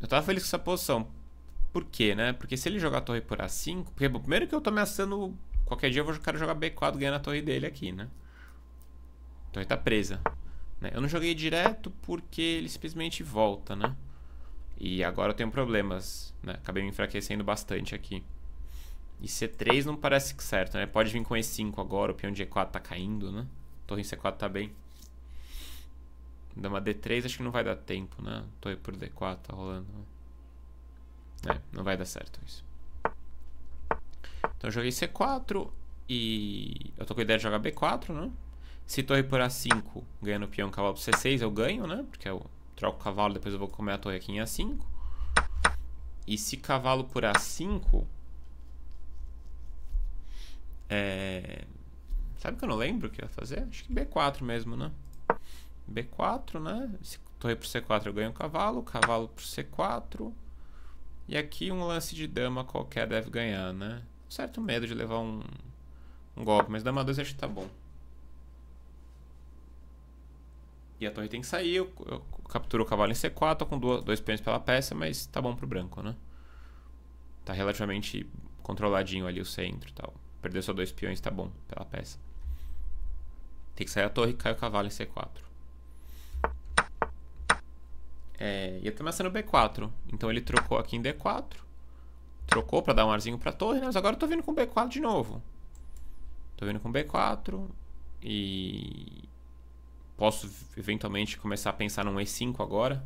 Eu tava feliz com essa posição. Por quê, né? Porque se ele jogar a torre por A5... Porque, bom, primeiro que eu tô ameaçando... Qualquer dia eu vou quero jogar B4 ganhando a torre dele aqui, né? A torre tá presa. Né? Eu não joguei direto porque ele simplesmente volta, né? E agora eu tenho problemas, né? Acabei me enfraquecendo bastante aqui. E C3 não parece que certo, né? Pode vir com E5 agora, o peão de E4 tá caindo, né? Torre em C4 tá bem. Dama D3 acho que não vai dar tempo, né? Torre por D4 tá rolando. Né? É, não vai dar certo isso. Então eu joguei C4 e... Eu tô com a ideia de jogar B4, né? Se torre por A5, ganhando o peão cavalo por C6, eu ganho, né? Porque eu troco o cavalo, depois eu vou comer a torre aqui em A5. E se cavalo por A5, é... Sabe que eu não lembro o que eu ia fazer? Acho que B4 mesmo, né? B4, né? Se torre pro C4 eu ganho um cavalo, cavalo pro C4. E aqui um lance de dama qualquer deve ganhar, né? Um certo medo de levar um, um golpe, mas dama 2 acho que tá bom. E a torre tem que sair, eu, eu capturo o cavalo em C4, tô com duas, dois peões pela peça, mas tá bom pro branco, né? Tá relativamente controladinho ali o centro e tal. Perdeu só dois peões, tá bom, pela peça. Tem que sair a torre e cai o cavalo em C4. É, eu tô sendo B4. Então ele trocou aqui em D4. Trocou pra dar um arzinho pra torre, né? Mas agora eu tô vindo com B4 de novo. Tô vindo com B4. E... Posso eventualmente começar a pensar num E5 agora.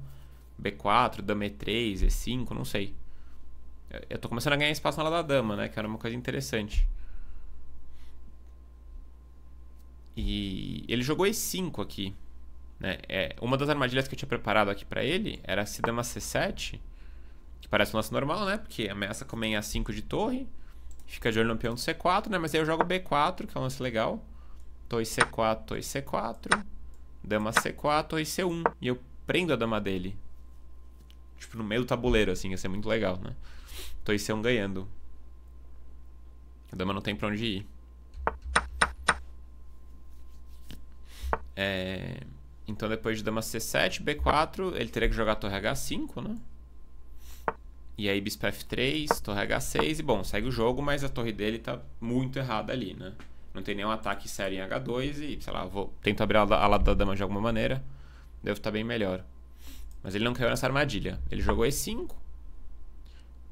B4, dama E3, E5, não sei. Eu tô começando a ganhar espaço na lada da dama, né? Que era uma coisa interessante. E ele jogou E5 aqui. Né? É, uma das armadilhas que eu tinha preparado aqui para ele era se dama C7, que parece um lance normal, né? Porque ameaça com em A5 de torre, fica de olho no peão do C4, né? Mas aí eu jogo B4, que é um lance legal. Torre C4, torre C4, dama C4, torre C1. E eu prendo a dama dele. Tipo, no meio do tabuleiro, assim, ia ser muito legal, né? Torre C1 ganhando. A dama não tem pra onde ir. É... Então depois de dama C7, B4, ele teria que jogar torre H5, né? E aí bispo F3, torre H6 e bom, segue o jogo, mas a torre dele tá muito errada ali, né? Não tem nenhum ataque sério em H2 e, sei lá, vou tento abrir a ala da dama de alguma maneira. Deve estar tá bem melhor. Mas ele não caiu nessa armadilha. Ele jogou E5.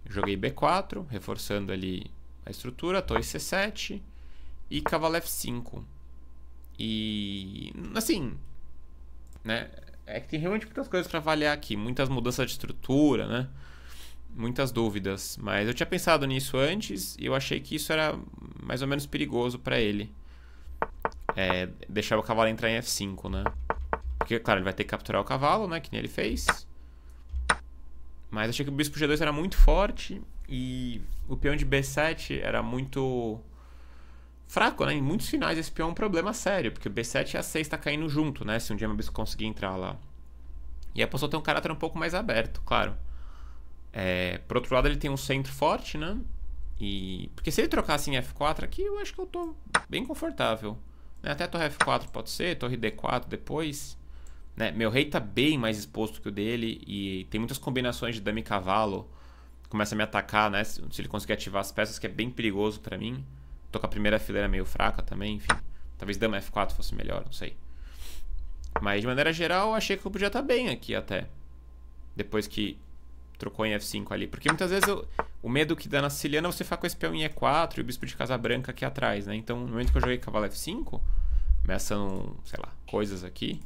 Joguei B4, reforçando ali a estrutura, torre C7 e cavalo F5. E. Assim. Né? É que tem realmente muitas coisas para avaliar aqui. Muitas mudanças de estrutura, né? Muitas dúvidas. Mas eu tinha pensado nisso antes e eu achei que isso era mais ou menos perigoso para ele. É, deixar o cavalo entrar em F5, né? Porque, claro, ele vai ter que capturar o cavalo, né? Que nem ele fez. Mas achei que o bispo G2 era muito forte e o peão de B7 era muito fraco, né? Em muitos finais esse peão é um problema sério, porque o B7 e A6 tá caindo junto, né? Se um dia meu bispo conseguir entrar lá. E a pessoa tem um caráter um pouco mais aberto, claro. É, por outro lado, ele tem um centro forte, né? E... Porque se ele trocasse em F4 aqui, eu acho que eu tô bem confortável. Né? Até torre F4 pode ser, torre D4 depois. Né? Meu rei tá bem mais exposto que o dele e tem muitas combinações de dama e cavalo. Começa a me atacar, né? Se ele conseguir ativar as peças, que é bem perigoso para mim. Tô com a primeira fileira meio fraca também, enfim. Talvez dama F4 fosse melhor, não sei. Mas de maneira geral, achei que eu podia estar tá bem aqui até. Depois que trocou em F5 ali. Porque muitas vezes eu, o medo que dá na siciliana é você ficar com esse peão em E4 e o bispo de casa branca aqui atrás, né? Então, no momento que eu joguei cavalo F5, ameaçando, sei lá, coisas aqui.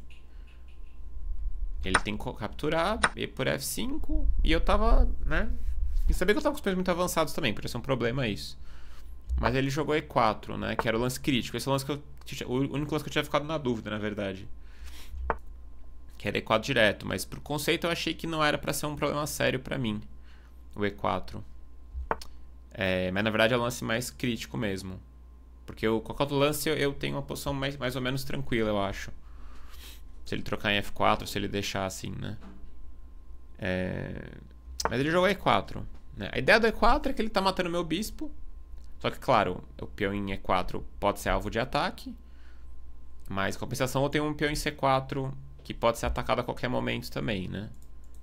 Ele tem que capturar, B por F5, e eu tava, né? E sabia que eu tava com os peões muito avançados também, podia ser um problema isso. Mas ele jogou E4, né? Que era o lance crítico. Esse é o lance que eu. O único lance que eu tinha ficado na dúvida, na verdade. Que era E4 direto. Mas pro conceito eu achei que não era para ser um problema sério para mim. O E4. É, mas na verdade é o lance mais crítico mesmo. Porque eu, qualquer outro lance eu, eu, tenho uma posição mais, mais ou menos tranquila, eu acho. Se ele trocar em F4, se ele deixar assim, né? É... Mas ele jogou E4. Né? A ideia do E4 é que ele tá matando meu bispo. Só que, claro, o peão em E4 pode ser alvo de ataque, mas compensação eu tenho um peão em C4 que pode ser atacado a qualquer momento também, né?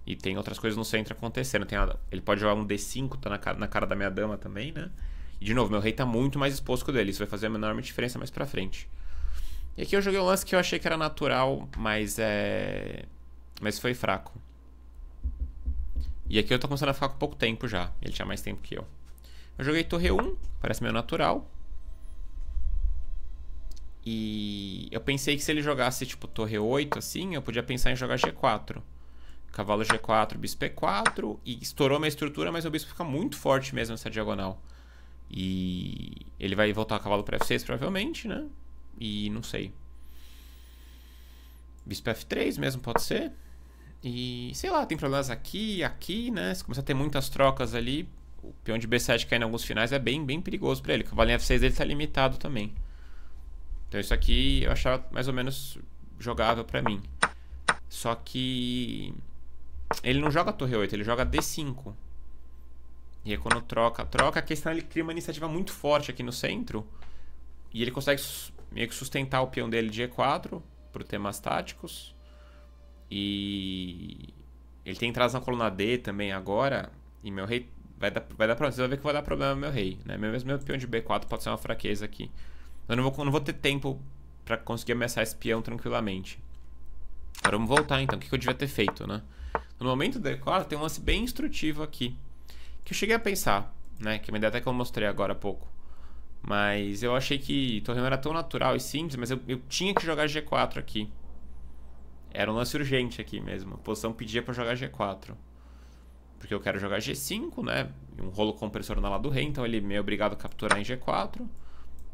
E tem outras coisas no centro acontecendo. Tem a... ele pode jogar um D5, tá na cara, na cara da minha dama também, né? E de novo, meu rei tá muito mais exposto que o dele. Isso vai fazer uma enorme diferença mais pra frente. E aqui eu joguei um lance que eu achei que era natural, mas é. Mas foi fraco. E aqui eu tô começando a ficar com pouco tempo já. Ele tinha mais tempo que eu. Eu joguei torre 1, parece meio natural. E eu pensei que se ele jogasse tipo torre 8 assim, eu podia pensar em jogar G4. Cavalo G4, bispo E4 e estourou minha estrutura, mas o bispo fica muito forte mesmo nessa diagonal. E ele vai voltar o cavalo para F6 provavelmente, né? E não sei. Bispo F3 mesmo pode ser. E sei lá, tem problemas aqui, aqui, né? Se começar a ter muitas trocas ali, o peão de B7 cair em alguns finais é bem, bem perigoso para ele. O cavalinho F6 dele tá limitado também. Então isso aqui eu achava mais ou menos jogável para mim. Só que ele não joga torre 8, ele joga D5. E aí quando troca, troca, a questão é ele cria uma iniciativa muito forte aqui no centro. E ele consegue meio que sustentar o peão dele de E4 por temas táticos. E ele tem entradas na coluna D também agora. E meu rei vai dar, vai dar problema. Você vai ver que vai dar problema no meu rei, né? Mesmo meu peão de B4 pode ser uma fraqueza aqui. Eu não vou, não vou ter tempo pra conseguir ameaçar esse peão tranquilamente. Agora vamos voltar então. O que, que eu devia ter feito, né? No momento do D4 tem um lance bem instrutivo aqui. Que eu cheguei a pensar, né? Que é uma ideia até que eu mostrei agora há pouco. Mas eu achei que não era tão natural e simples, mas eu, eu tinha que jogar G4 aqui. Era um lance urgente aqui mesmo. A posição pedia pra jogar G4 porque eu quero jogar G5, né? Um rolo compressor na lá do rei, então ele me é obrigado a capturar em G4,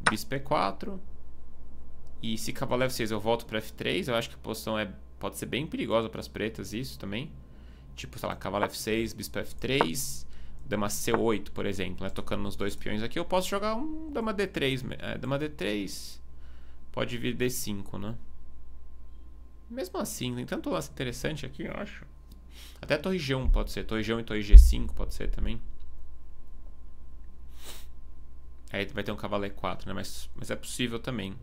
bis p 4 E se cavalo F6 eu volto para F3, eu acho que a posição é, pode ser bem perigosa para as pretas isso também. Tipo, sei lá, cavalo F6, bispo F3, dama C8, por exemplo, né? Tocando nos dois peões aqui, eu posso jogar um dama D3, é, dama D3 pode vir D5, né? Mesmo assim, tem tanto lance interessante aqui, eu acho. Até torre G1 pode ser. Torre G1 e torre G5 pode ser também. Aí vai ter um cavalo E4, né? Mas, mas é possível também.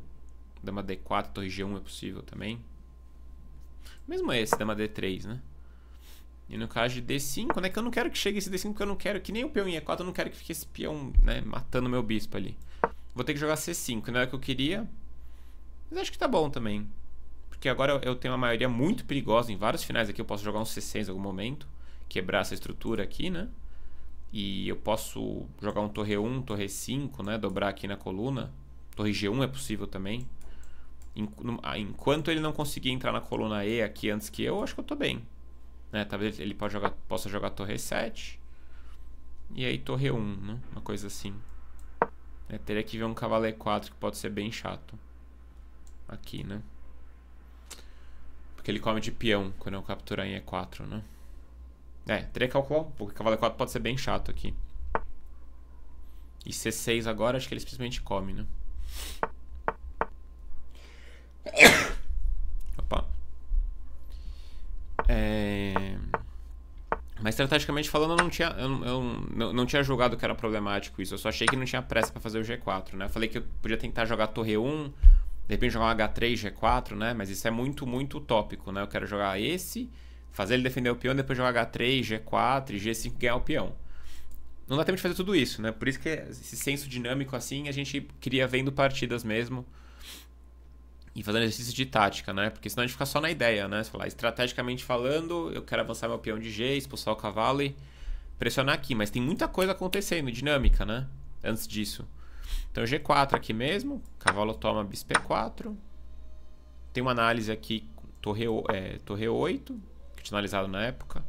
Dama D4, torre G1 é possível também. Mesmo esse, dama D3, né? E no caso de D5, né? Que eu não quero que chegue esse D5, porque eu não quero que nem o peão em E4, eu não quero que fique esse peão, né? Matando meu bispo ali. Vou ter que jogar C5, não né? é o que eu queria. Mas acho que tá bom também. Porque agora eu tenho uma maioria muito perigosa em vários finais aqui. Eu posso jogar um C6 em algum momento, quebrar essa estrutura aqui, né? E eu posso jogar um torre 1, torre 5, né? Dobrar aqui na coluna. Torre G1 é possível também. Ah, enquanto ele não conseguir entrar na coluna E aqui antes que eu, eu acho que eu tô bem. Né? Talvez ele pode jogar, possa jogar torre 7. E aí torre 1, né? Uma coisa assim. É, teria que ver um cavalo E4 que pode ser bem chato. Aqui, né? ele come de peão quando eu capturar em E4, né? É, teria que calcular, porque cavalo E4 pode ser bem chato aqui. E C6 agora, acho que ele simplesmente come, né? Opa. É... Mas estrategicamente falando, eu não tinha, eu, eu não, não, tinha julgado que era problemático isso. Eu só achei que não tinha pressa para fazer o G4, né? Eu falei que eu podia tentar jogar torre 1, de repente jogar um H3, G4, né? Mas isso é muito, muito utópico, né? Eu quero jogar esse, fazer ele defender o peão, depois jogar H3, G4 e G5 ganhar o peão. Não dá tempo de fazer tudo isso, né? Por isso que esse senso dinâmico assim a gente cria vendo partidas mesmo e fazendo exercício de tática, né? Porque senão a gente fica só na ideia, né? Você fala, estrategicamente falando, eu quero avançar meu peão de G, expulsar o cavalo e pressionar aqui. Mas tem muita coisa acontecendo, dinâmica, né? Antes disso. Então G4 aqui mesmo, cavalo toma bispo 4 Tem uma análise aqui, torre, é, torre 8, que tinha analisado na época.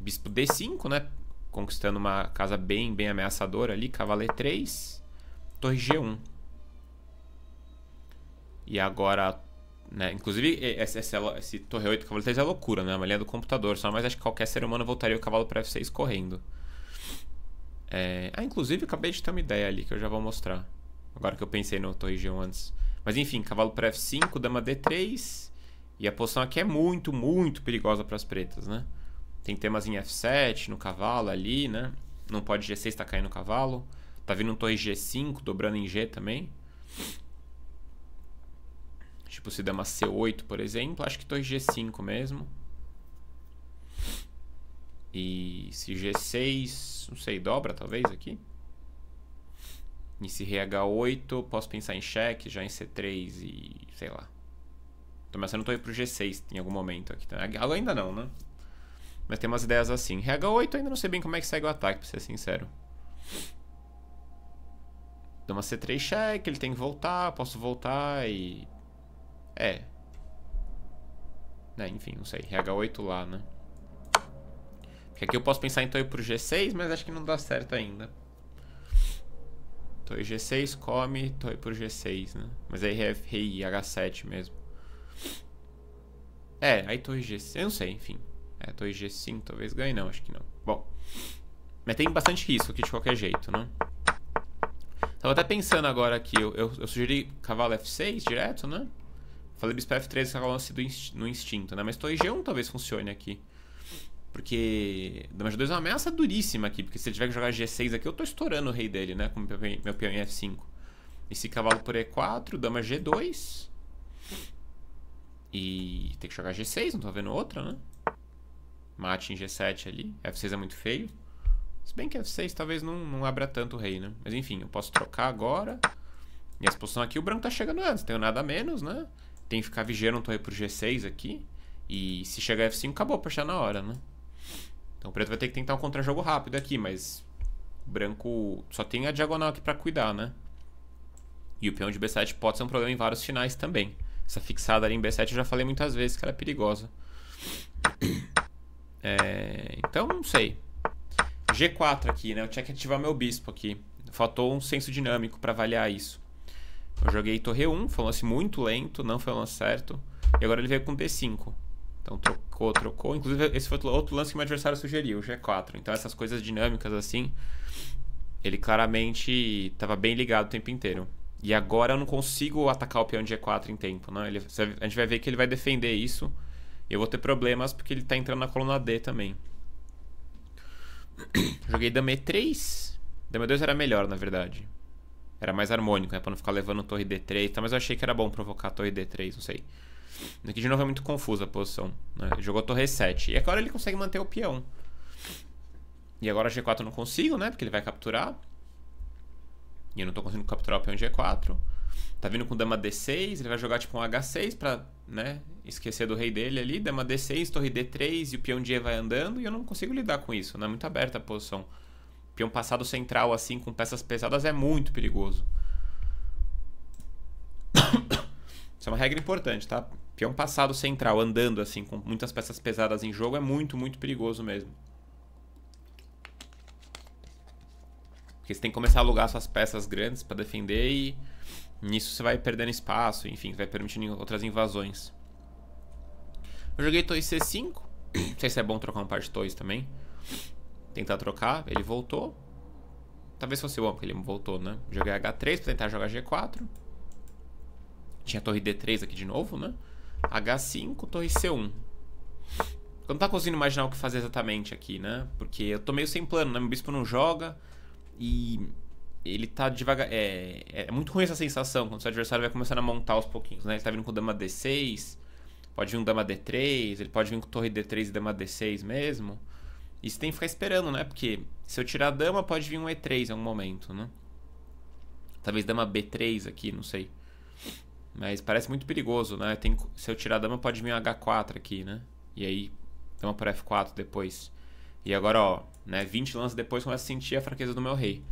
Bispo D5, né? Conquistando uma casa bem, bem ameaçadora ali, cavalo E3, torre G1. E agora, né? Inclusive, esse, esse, esse torre 8 cavalo 3 é loucura, né? É uma linha do computador só, mas acho que qualquer ser humano voltaria o cavalo para F6 correndo. É... Ah, inclusive acabei de ter uma ideia ali que eu já vou mostrar. Agora que eu pensei no g região antes. Mas enfim, cavalo para F5, dama D3. E a posição aqui é muito, muito perigosa para as pretas, né? Tem temas em F7, no cavalo ali, né? Não pode G6 tá caindo no cavalo. Tá vindo um torre G5, dobrando em G também. Tipo, se dama C8, por exemplo, acho que torre G5 mesmo. E se G6, não sei, dobra talvez aqui. E se Rh 8, posso pensar em cheque, já em C3 e sei lá. Tô começando tô indo pro G6 em algum momento aqui. Tá? Ainda não, né? Mas tem umas ideias assim. Rh 8 ainda não sei bem como é que segue o ataque, pra ser sincero. Dá uma C3 cheque, ele tem que voltar, posso voltar e... É. É, enfim, não sei. Rh8 lá, né? Que aqui eu posso pensar em Toy pro G6, mas acho que não dá certo ainda. Toy G6, come, Toy pro G6, né? Mas aí é rei H7 mesmo. É, aí Toy G6, eu não sei, enfim. É, Toy G5 talvez ganhe, não, acho que não. Bom, mas tem bastante risco aqui de qualquer jeito, né? Tava até pensando agora aqui, eu, eu, eu sugeri cavalo F6 direto, né? Falei bispo é F3, cavalo lance no instinto, né? Mas Toy G1 talvez funcione aqui. Porque Damage 2 é uma ameaça duríssima aqui, porque se ele tiver que jogar G6 aqui, eu tô estourando o rei dele, né? Com meu, peão em F5. Esse cavalo por E4, dama G2. E tem que jogar G6, não tô vendo outra, né? Mate em G7 ali. F6 é muito feio. Se bem que F6 talvez não, não abra tanto o rei, né? Mas enfim, eu posso trocar agora. E essa posição aqui, o branco tá chegando antes. Tenho nada a menos, né? Tem que ficar vigiando o torre pro G6 aqui. E se chegar F5, acabou, puxar na hora, né? Então o preto vai ter que tentar um contra-jogo rápido aqui, mas o branco só tem a diagonal aqui para cuidar, né? E o peão de B7 pode ser um problema em vários finais também. Essa fixada ali em B7 eu já falei muitas vezes que era é perigosa. É, então, não sei. G4 aqui, né? Eu tinha que ativar meu bispo aqui. Faltou um senso dinâmico para avaliar isso. Eu joguei torre 1, foi um lance muito lento, não foi um lance certo. E agora ele veio com D5. Então trocou, trocou. Inclusive, esse foi outro lance que meu adversário sugeriu, o G4. Então essas coisas dinâmicas assim, ele claramente estava bem ligado o tempo inteiro. E agora eu não consigo atacar o peão de G4 em tempo, né? Ele, a gente vai ver que ele vai defender isso. Eu vou ter problemas porque ele está entrando na coluna D também. Joguei Dama E3. Dama 2 era melhor, na verdade. Era mais harmônico, né? Pra não ficar levando torre D3. Tá? Mas eu achei que era bom provocar torre D3, não sei. Aqui é de novo é muito confusa a posição. Né? Ele jogou torre 7. E agora ele consegue manter o peão. E agora G4 eu não consigo, né? Porque ele vai capturar. E eu não tô conseguindo capturar o peão G4. Tá vindo com dama D6, ele vai jogar tipo um H6 pra, né, esquecer do rei dele ali. Dama D6, torre D3 e o peão D vai andando. E eu não consigo lidar com isso, né? Muito aberta a posição. Peão passado central, assim, com peças pesadas é muito perigoso. isso é uma regra importante, tá? peão passado central, andando assim, com muitas peças pesadas em jogo, é muito, muito perigoso mesmo. Porque você tem que começar a alugar suas peças grandes para defender e nisso você vai perdendo espaço, enfim, vai permitindo outras invasões. Eu joguei Toy C5, não sei se é bom trocar um par de Toys também. Tentar trocar, ele voltou. Talvez fosse bom, porque ele voltou, né? Joguei H3 pra tentar jogar G4. Tinha torre D3 aqui de novo, né? H5, torre C1. Eu não tá conseguindo imaginar o que fazer exatamente aqui, né? Porque eu tô meio sem plano, né? Meu bispo não joga e ele tá devagar... É, é, é muito ruim essa sensação quando seu adversário vai começando a montar aos pouquinhos, né? Ele tá vindo com dama D6, pode vir um dama D3, ele pode vir com torre D3 e dama D6 mesmo. E você tem que ficar esperando, né? Porque se eu tirar a dama, pode vir um E3 em algum momento, né? Talvez dama B3 aqui, não sei. Mas parece muito perigoso, né? Tem, se eu tirar a dama, pode vir um H4 aqui, né? E aí, dama por F4 depois. E agora, ó, né? 20 lances depois começa a sentir a fraqueza do meu rei.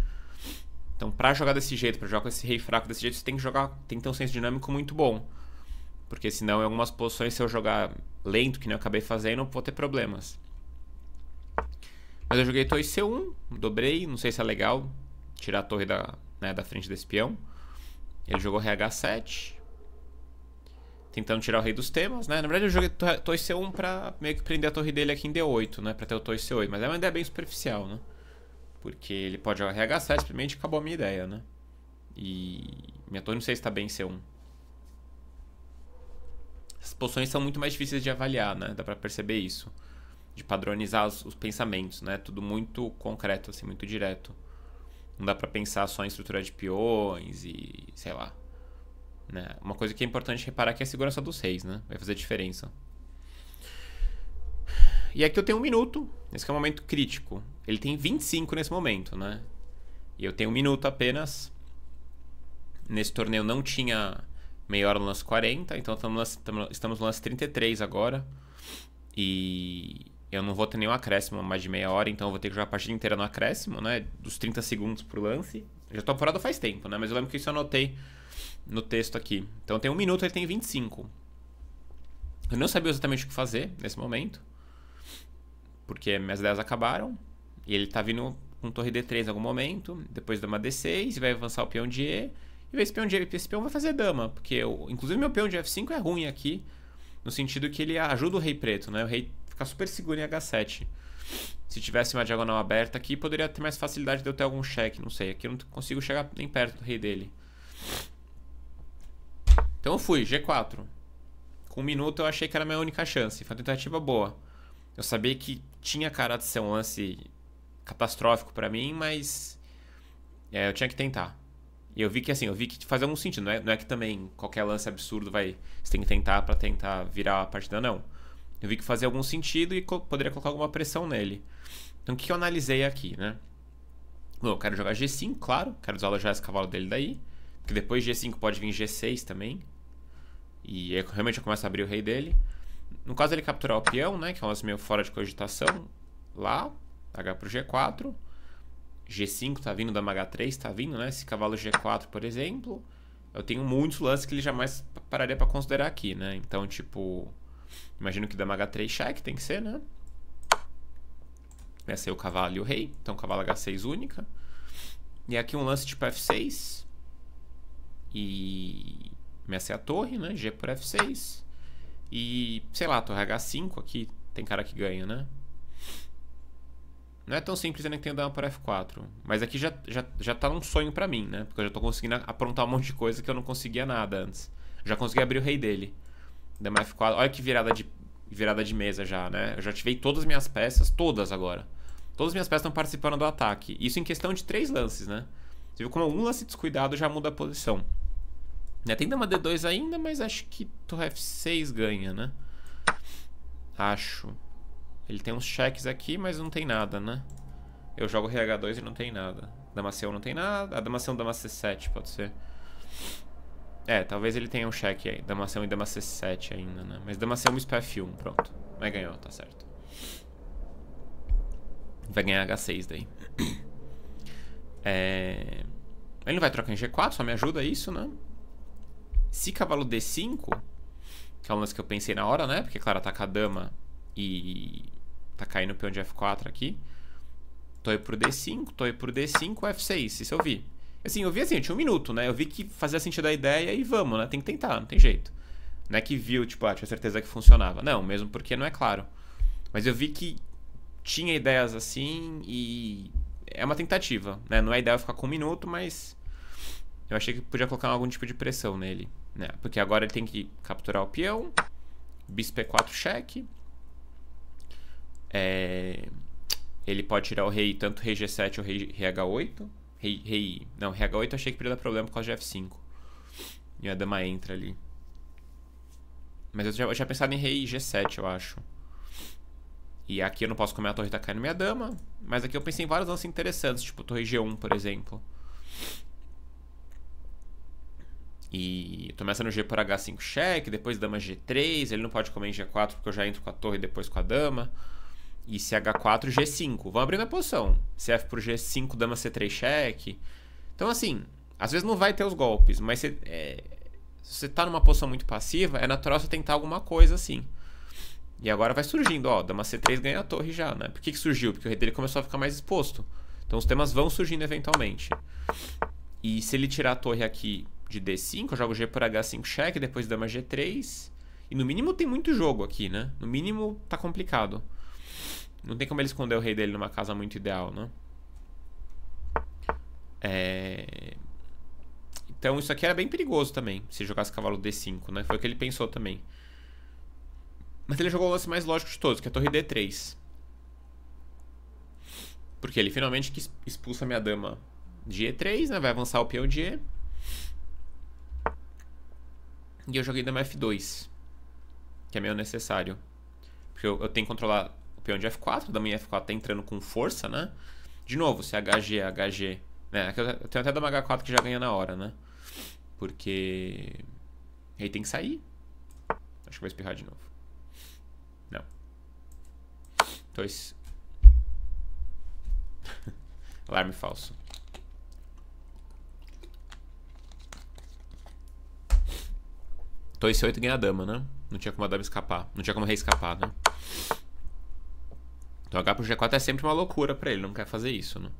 Então, pra jogar desse jeito, pra jogar com esse rei fraco desse jeito, você tem que jogar. Tem que ter um senso dinâmico muito bom. Porque senão, em algumas posições, se eu jogar lento, que nem eu acabei fazendo, eu vou ter problemas. Mas eu joguei torre C1, dobrei, não sei se é legal tirar a torre da, né, da frente desse peão. Ele jogou RH7 tentando tirar o rei dos temas, né? Na verdade eu joguei torre C1 pra meio que prender a torre dele aqui em D8, né? Pra ter o torre C8, mas é uma ideia bem superficial, né? Porque ele pode jogar RH7, simplesmente acabou a minha ideia, né? E minha torre não sei se tá bem em C1. As posições são muito mais difíceis de avaliar, né? Dá pra perceber isso. De padronizar os, os pensamentos, né? Tudo muito concreto, assim, muito direto. Não dá pra pensar só em estrutura de peões e, sei lá, né? Uma coisa que é importante reparar é que é a segurança dos reis, né? Vai fazer diferença. E aqui eu tenho um minuto. Esse é um momento crítico. Ele tem 25 nesse momento, né? E eu tenho um minuto apenas. Nesse torneio não tinha meia hora no lance 40, então estamos no lance 33 agora. E eu não vou ter nenhum acréscimo mais de meia hora, então eu vou ter que jogar a partida inteira no acréscimo, né? Dos 30 segundos pro lance. Já tô apurado faz tempo, né? Mas eu lembro que isso eu anotei no texto aqui. Então tem um minuto, ele tem 25. Eu não sabia exatamente o que fazer nesse momento, porque minhas ideias acabaram, e ele tá vindo com torre D3 em algum momento, depois dama D6, vai avançar o peão de E, e esse peão de E, esse peão vai fazer dama, porque eu, inclusive meu peão de F5 é ruim aqui, no sentido que ele ajuda o rei preto, né? O rei fica super seguro em H7. Se tivesse uma diagonal aberta aqui, poderia ter mais facilidade de eu ter algum cheque, não sei. Aqui eu não consigo chegar nem perto do rei dele. Então eu fui, G4. Com um minuto eu achei que era a minha única chance. Foi uma tentativa boa. Eu sabia que tinha cara de ser um lance catastrófico para mim, mas é, eu tinha que tentar. E eu vi que assim, eu vi que faz algum sentido. Não é, não é que também qualquer lance absurdo vai. Você tem que tentar para tentar virar a partida, não. Eu vi que fazia algum sentido e co poderia colocar alguma pressão nele. Então o que eu analisei aqui, né? Bom, eu quero jogar G5, claro. Quero usar o já esse cavalo dele daí. Porque depois G5 pode vir G6 também. E aí realmente começa a abrir o rei dele. No caso ele capturar o peão, né? Que é um lance meio fora de cogitação. Lá, H pro G4. G5 tá vindo, da H3 tá vindo, né? Esse cavalo G4, por exemplo. Eu tenho muitos lances que ele jamais pararia para considerar aqui, né? Então, tipo... Imagino que da H3 cheque tem que ser, né? Essa aí é o cavalo e o rei. Então, cavalo H6 única. E aqui um lance tipo F6. E Começa é a torre, né? G por F6. E, sei lá, torre H5 aqui. Tem cara que ganha, né? Não é tão simples ainda que tenho dama para F4. Mas aqui já, já, já tá um sonho para mim, né? Porque eu já tô conseguindo aprontar um monte de coisa que eu não conseguia nada antes. Já consegui abrir o rei dele. Dama F4. Olha que virada de, virada de mesa já, né? Eu já ativei todas as minhas peças, todas agora. Todas as minhas peças estão participando do ataque. Isso em questão de três lances, né? Você viu como um lance descuidado já muda a posição. Né? Tem dama D2 ainda, mas acho que torre F6 ganha, né? Acho. Ele tem uns cheques aqui, mas não tem nada, né? Eu jogo RH2 e não tem nada. Dama C1 não tem nada. A ah, dama C1, dama C7, pode ser. É, talvez ele tenha um cheque aí. Dama C1 e dama C7 ainda, né? Mas dama C1 F1, pronto. Mas ganhou, tá certo. Vai ganhar H6 daí. É... Ele não vai trocar em G4, só me ajuda isso, né? Se cavalo D5, que é uma das que eu pensei na hora, né? Porque, claro, ataca a dama e tá caindo peão de F4 aqui. Toei pro D5, toei pro D5, F6, isso eu vi. Assim, eu vi assim, eu tinha um minuto, né? Eu vi que fazia sentido a ideia e vamos, né? Tem que tentar, não tem jeito. Não é que viu, tipo, ah, tinha certeza que funcionava. Não, mesmo porque não é claro. Mas eu vi que tinha ideias assim e é uma tentativa, né? Não é ideal ficar com um minuto, mas eu achei que podia colocar algum tipo de pressão nele. Né? Porque agora ele tem que capturar o peão. Bispo E4 cheque. É... Ele pode tirar o rei, tanto rei G7 ou rei, rei H8. Rei, rei... Não, rei H8 achei que poderia dar problema por causa de F5. E a dama entra ali. Mas eu já, eu já em rei G7, eu acho. E aqui eu não posso comer a torre tá caindo minha dama. Mas aqui eu pensei em vários lances interessantes, tipo torre G1, por exemplo. E começa no G por H5 cheque, depois dama G3, ele não pode comer em G4 porque eu já entro com a torre e depois com a dama. E se H4, G5. Vão abrindo a posição. CF por G5, dama C3 cheque. Então, assim, às vezes não vai ter os golpes, mas é, se você tá numa posição muito passiva, é natural você tentar alguma coisa assim. E agora vai surgindo, ó, dama C3 ganha a torre já, né? Por que, que surgiu? Porque o rei dele começou a ficar mais exposto. Então os temas vão surgindo eventualmente. E se ele tirar a torre aqui de D5, eu jogo G por H5 check, depois dama G3. E no mínimo tem muito jogo aqui, né? No mínimo tá complicado. Não tem como ele esconder o rei dele numa casa muito ideal, né? É... Então isso aqui era bem perigoso também, se jogasse cavalo D5, né? Foi o que ele pensou também. Mas ele jogou o lance mais lógico de todos, que é a torre D3. Porque ele finalmente expulsa minha dama de E3, né? Vai avançar o peão de E. E eu joguei dama F2. Que é meio necessário. Porque eu, eu tenho que controlar o peão de F4. Dama minha F4 tá entrando com força, né? De novo, se é HG, é HG. Né? eu tenho até dama H4 que já ganha na hora, né? Porque. Rei tem que sair. Acho que vai espirrar de novo. Não. Dois. Alarme falso. Então esse 8 ganha a dama, né? Não tinha como a dama escapar. Não tinha como o rei escapar, né? Então H pro G4 é sempre uma loucura pra ele. Não quer fazer isso, né?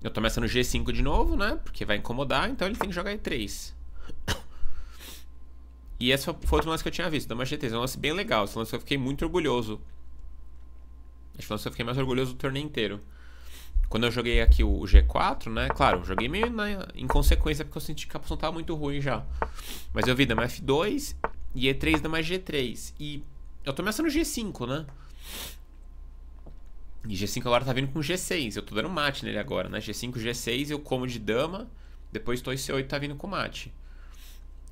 Eu tô ameaçando G5 de novo, né? Porque vai incomodar. Então ele tem que jogar E3. E esse foi outro lance que eu tinha visto. Dama G3. É um lance bem legal. Esse lance eu fiquei muito orgulhoso. Esse é lance eu fiquei mais orgulhoso do torneio inteiro. Quando eu joguei aqui o G4, né? Claro, eu joguei meio na, em consequência porque eu senti que a posição tava muito ruim já. Mas eu vi dama F2 e E3 dama G3. E eu tô ameaçando G5, né? E G5 agora tá vindo com G6. Eu tô dando mate nele agora, né? G5, G6, eu como de dama. Depois tô C8 tá vindo com mate.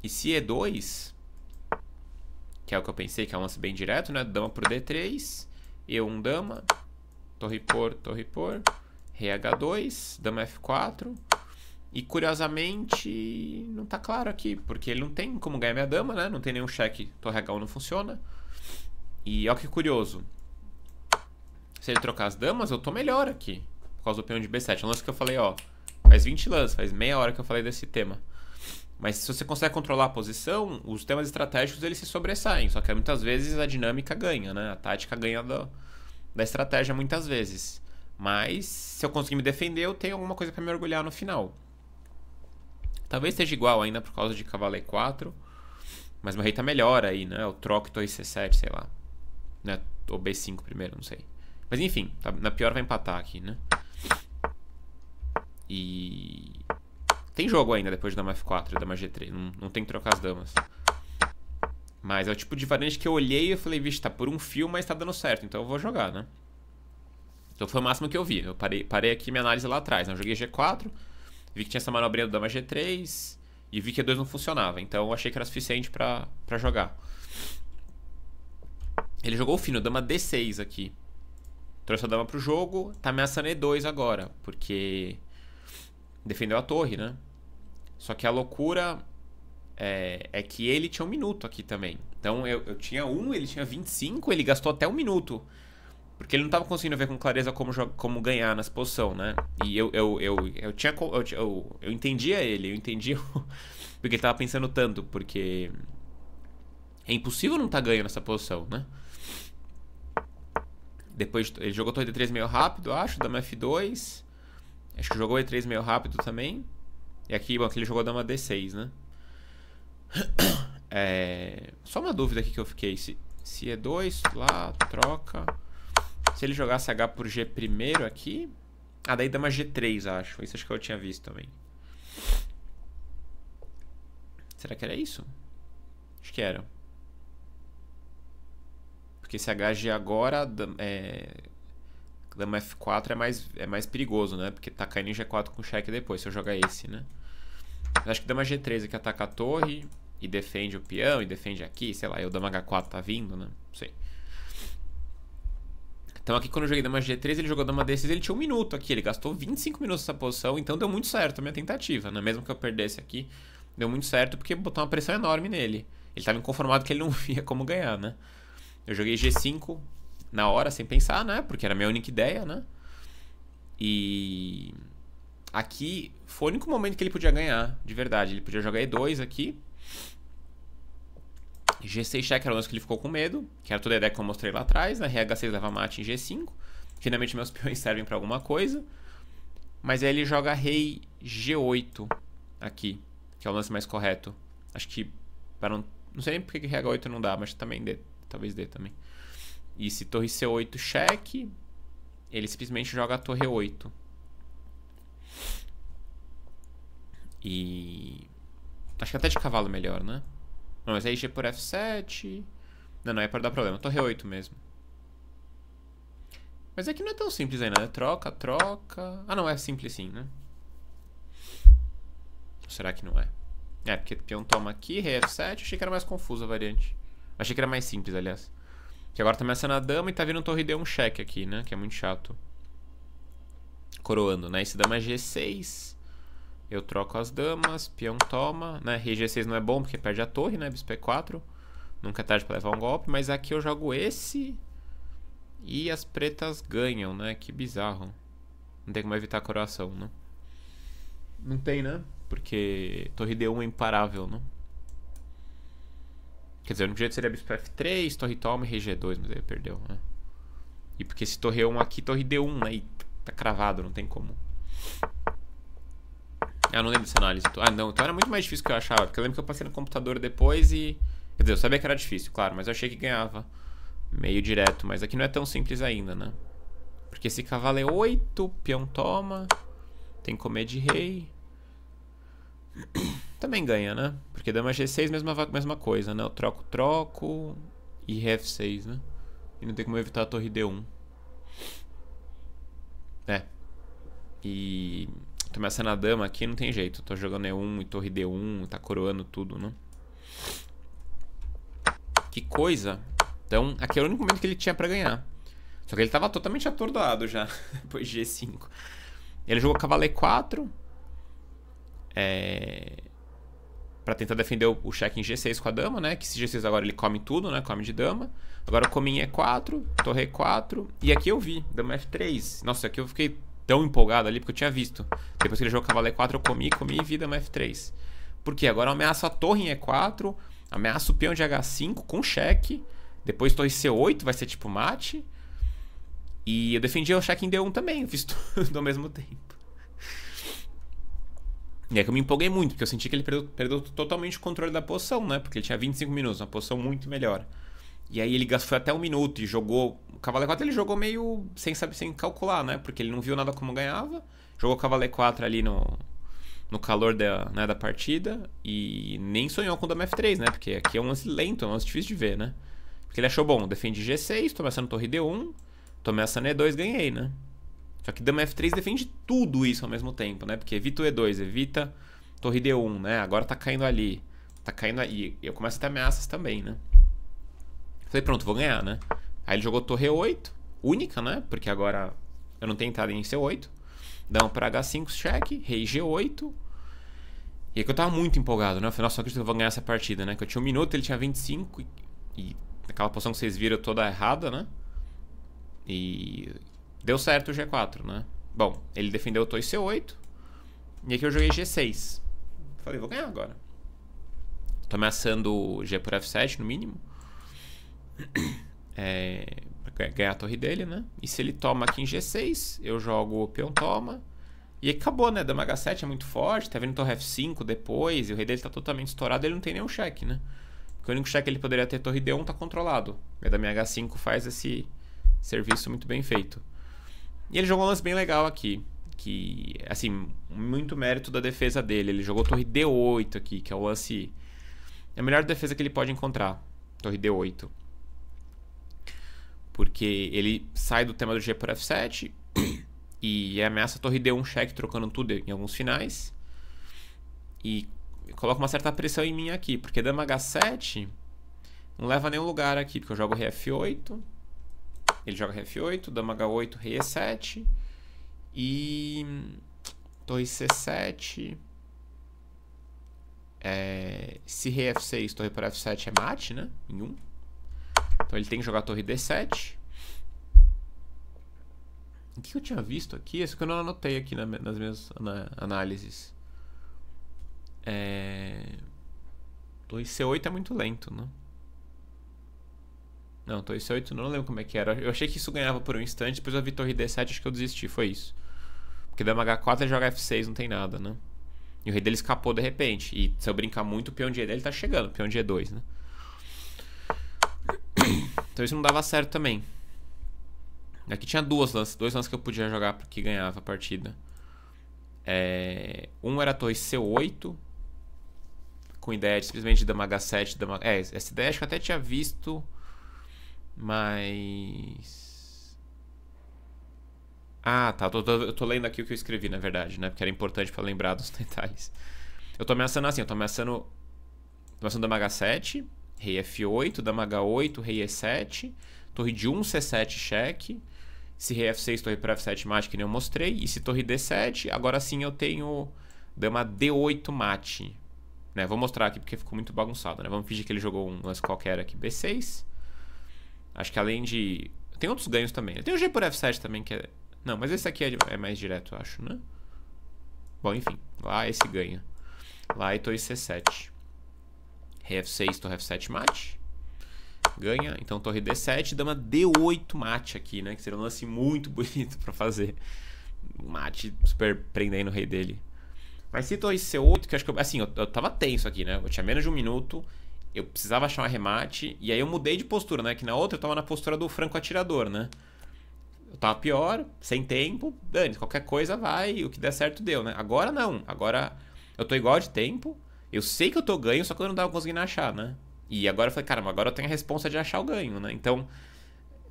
E se E2, que é o que eu pensei, que é um lance bem direto, né? Dama pro D3, E1 dama, torre por, torre por reh 2 Dama F4. E curiosamente, não tá claro aqui, porque ele não tem como ganhar minha dama, né? Não tem nenhum cheque, torre H1 não funciona. E olha que curioso. Se ele trocar as damas, eu tô melhor aqui. Por causa do peão de B7. É um lance que eu falei, ó. Faz 20 lances, faz meia hora que eu falei desse tema. Mas se você consegue controlar a posição, os temas estratégicos eles se sobressaem. Só que muitas vezes a dinâmica ganha, né? A tática ganha da estratégia muitas vezes. Mas se eu conseguir me defender, eu tenho alguma coisa para me orgulhar no final. Talvez esteja igual ainda por causa de cavalo E4. Mas meu rei tá melhor aí, né? Eu troco torre C7, sei lá. Né? Ou B5 primeiro, não sei. Mas enfim, tá, na pior vai empatar aqui, né? E... Tem jogo ainda depois de dama F4 e dama G3. Não, não tem que trocar as damas. Mas é o tipo de variante que eu olhei e falei, vixe, tá por um fio, mas tá dando certo. Então eu vou jogar, né? Então foi o máximo que eu vi. Eu parei, parei aqui minha análise lá atrás. Né? Eu joguei G4, vi que tinha essa manobrinha do dama G3 e vi que E2 não funcionava. Então eu achei que era suficiente pra, pra jogar. Ele jogou o fino, dama D6 aqui. Trouxe a dama pro jogo, tá ameaçando E2 agora, porque defendeu a torre, né? Só que a loucura é, é que ele tinha um minuto aqui também. Então eu, eu tinha um, ele tinha 25, ele gastou até um minuto. Porque ele não estava conseguindo ver com clareza como, como ganhar nessa posição, né? E eu, eu, eu, eu tinha. Eu, eu, eu entendia ele, eu entendia porque ele estava pensando tanto, porque. É impossível não estar tá ganhando essa posição, né? Depois ele jogou torre D3 meio rápido, acho, dama F2. Acho que jogou E3 meio rápido também. E aqui, bom, aqui ele jogou dama D6, né? É... Só uma dúvida aqui que eu fiquei. Se, se E2, é lá, troca. Se ele jogasse H por G primeiro aqui... Ah, daí dama G3, acho. Isso acho que eu tinha visto também. Será que era isso? Acho que era. Porque se HG agora... É... Dama F4 é mais, é mais perigoso, né? Porque tá caindo em G4 com cheque depois, se eu jogar esse, né? Acho que dama G3 aqui ataca a torre e defende o peão e defende aqui, sei lá, e o dama H4 tá vindo, né? Não sei. Então aqui quando eu joguei dama G3, ele jogou dama D6, ele tinha um minuto aqui. Ele gastou 25 minutos nessa posição, então deu muito certo a minha tentativa, né? Mesmo que eu perdesse aqui, deu muito certo porque botou uma pressão enorme nele. Ele estava inconformado que ele não via como ganhar, né? Eu joguei G5 na hora, sem pensar, né? Porque era a minha única ideia, né? E aqui foi o único momento que ele podia ganhar, de verdade. Ele podia jogar E2 aqui G6 check era o lance que ele ficou com medo, que era toda a ideia que eu mostrei lá atrás, né? RH6 leva mate em G5. Finalmente meus peões servem para alguma coisa. Mas aí ele joga rei G8 aqui, que é o lance mais correto. Acho que para não, não sei nem porque que RH8 não dá, mas também dê, talvez D também. E se torre C8 cheque, ele simplesmente joga a torre 8. E acho que até de cavalo melhor, né? Não, mas aí é G por F7. Não, não, é para dar problema. Torre 8 mesmo. Mas aqui é não é tão simples ainda, né? Troca, troca... Ah, não, é simples sim, né? Ou será que não é? É, porque peão toma aqui, rei F7. Achei que era mais confusa a variante. Achei que era mais simples, aliás. Que agora tá ameaçando a dama e tá vindo um torre D1 cheque aqui, né? Que é muito chato. Coroando, né? Esse dama é G6. Eu troco as damas, peão toma, né? RG6 não é bom porque perde a torre, né? Bispo E4. É Nunca é tarde para levar um golpe, mas aqui eu jogo esse e as pretas ganham, né? Que bizarro. Não tem como evitar coração, não. Né? Não tem, né? Porque torre D1 é imparável, não. Né? Quer dizer, no jeito seria bispo F3, torre toma e RG2, mas aí perdeu, né? E porque se torre 1 aqui, torre D1, né? tá cravado, não tem como. Ah, não lembro dessa análise. Ah, não. Então era muito mais difícil que eu achava. Porque eu lembro que eu passei no computador depois e. Quer dizer, eu sabia que era difícil, claro, mas eu achei que ganhava meio direto. Mas aqui não é tão simples ainda, né? Porque esse cavalo é 8, peão toma. Tem que comer de rei. Também ganha, né? Porque dama G6, mesma, mesma coisa, né? Eu troco, troco. E F6, né? E não tem como evitar a torre D1. É. E também essa na dama aqui não tem jeito. Tô jogando E1 e torre D1, tá coroando tudo, né? Que coisa. Então, aqui era é o único momento que ele tinha pra ganhar. Só que ele tava totalmente atordoado já. Depois de G5. Ele jogou cavalo E4. É... Pra tentar defender o cheque em G6 com a dama, né? Que se G6 agora ele come tudo, né? Come de dama. Agora eu comi em E4, torre E4. E aqui eu vi, dama F3. Nossa, aqui eu fiquei tão empolgado ali, porque eu tinha visto. Depois que ele jogou cavalo E4, eu comi, comi vida no F3. Por quê? Agora eu ameaço a torre em E4, ameaço o peão de H5 com cheque. Depois torre C8, vai ser tipo mate. E eu defendi o cheque em D1 também, eu fiz tudo ao mesmo tempo. E é que eu me empolguei muito, porque eu senti que ele perdeu, perdeu totalmente o controle da poção, né? Porque ele tinha 25 minutos, uma poção muito melhor. E aí ele gastou até um minuto e jogou. O cavalo E4 ele jogou meio sem saber, sem calcular, né? Porque ele não viu nada como ganhava. Jogou o cavalo E4 ali no, no calor da, né, da partida e nem sonhou com o dama F3, né? Porque aqui é um lance lento, é um lance difícil de ver, né? Porque ele achou bom, defende G6, tô ameaçando torre D1, tô ameaçando E2, ganhei, né? Só que dama F3 defende tudo isso ao mesmo tempo, né? Porque evita o E2, evita torre D1, né? Agora tá caindo ali, tá caindo aí. E eu começo a ter ameaças também, né? Falei, pronto, vou ganhar, né? Aí ele jogou torre 8, única, né? Porque agora eu não tenho entrada em C8. Dão pra H5 cheque, rei G8. E aí é que eu tava muito empolgado, né? Eu falei, nossa, não acredito que eu vou ganhar essa partida, né? Que eu tinha um minuto, ele tinha 25 e, e aquela posição que vocês viram toda errada, né? E deu certo o G4, né? Bom, ele defendeu o torre C8. E aqui eu joguei G6. Falei, vou ganhar agora. Tô ameaçando G por F7 no mínimo é, ganhar a torre dele, né? E se ele toma aqui em G6, eu jogo o peão toma. E acabou, né? Dama H7 é muito forte, tá vindo torre F5 depois, e o rei dele tá totalmente estourado, ele não tem nenhum cheque, né? Porque o único cheque que ele poderia ter torre D1 tá controlado. E a dama H5 faz esse serviço muito bem feito. E ele jogou um lance bem legal aqui, que, assim, muito mérito da defesa dele. Ele jogou torre D8 aqui, que é o lance... É a melhor defesa que ele pode encontrar, torre D8. Porque ele sai do tema do G por F7 e ameaça a torre D1 cheque trocando tudo em alguns finais. E coloca uma certa pressão em mim aqui, porque dama H7 não leva a nenhum lugar aqui, porque eu jogo rf F8, ele joga F8, dama H8, rei E7 e torre C7. É, se rei F6, torre por F7 é mate, né? Em 1. Um. Então ele tem que jogar a torre D7. O que eu tinha visto aqui? Isso que eu não anotei aqui na, nas minhas na, análises. É... 2C8 é muito lento, né? Não, torre C8 não lembro como é que era. Eu achei que isso ganhava por um instante, depois eu vi torre D7 acho que eu desisti, foi isso. Porque dama H4 ele joga F6, não tem nada, né? E o rei dele escapou de repente. E se eu brincar muito, o peão de E dele tá chegando, peão de E2, né? Então isso não dava certo também. Aqui tinha duas lances, dois lances que eu podia jogar porque ganhava a partida. É, um era a torre C8, com ideia de simplesmente dama H7, dama... É, essa ideia acho que eu até tinha visto, mas... Ah, tá, eu tô, tô, lendo aqui o que eu escrevi, na verdade, né? Porque era importante pra lembrar dos detalhes. Eu tô ameaçando assim, eu tô ameaçando... Tô ameaçando dama H7, Rei F8, Dama H8, Rei E7, Torre de 1, C7, cheque. Se Rei F6, Torre para F7, mate, que nem eu mostrei. E se Torre D7, agora sim eu tenho Dama D8, mate. Né? Vou mostrar aqui porque ficou muito bagunçado, né? Vamos fingir que ele jogou um lance qualquer aqui, B6. Acho que além de... Tem outros ganhos também. Eu tenho o G por F7 também, que é... Não, mas esse aqui é, é mais direto, eu acho, né? Bom, enfim. Lá esse ganha. Lá e torre C7 rf 6 torre F7 mate. Ganha. Então torre D7, dama D8 mate aqui, né? Que seria um lance muito bonito para fazer. Mate super prendendo o rei dele. Mas se torre C8, que acho que eu, assim, eu, eu tava tenso aqui, né? Eu tinha menos de um minuto. Eu precisava achar um arremate. E aí eu mudei de postura, né? Que na outra eu tava na postura do franco atirador, né? Eu tava pior, sem tempo, dane qualquer coisa vai, o que der certo deu, né? Agora não. Agora eu tô igual de tempo, eu sei que eu tô ganho, só que eu não tava conseguindo achar, né? E agora eu falei, caramba, agora eu tenho a responsa de achar o ganho, né? Então,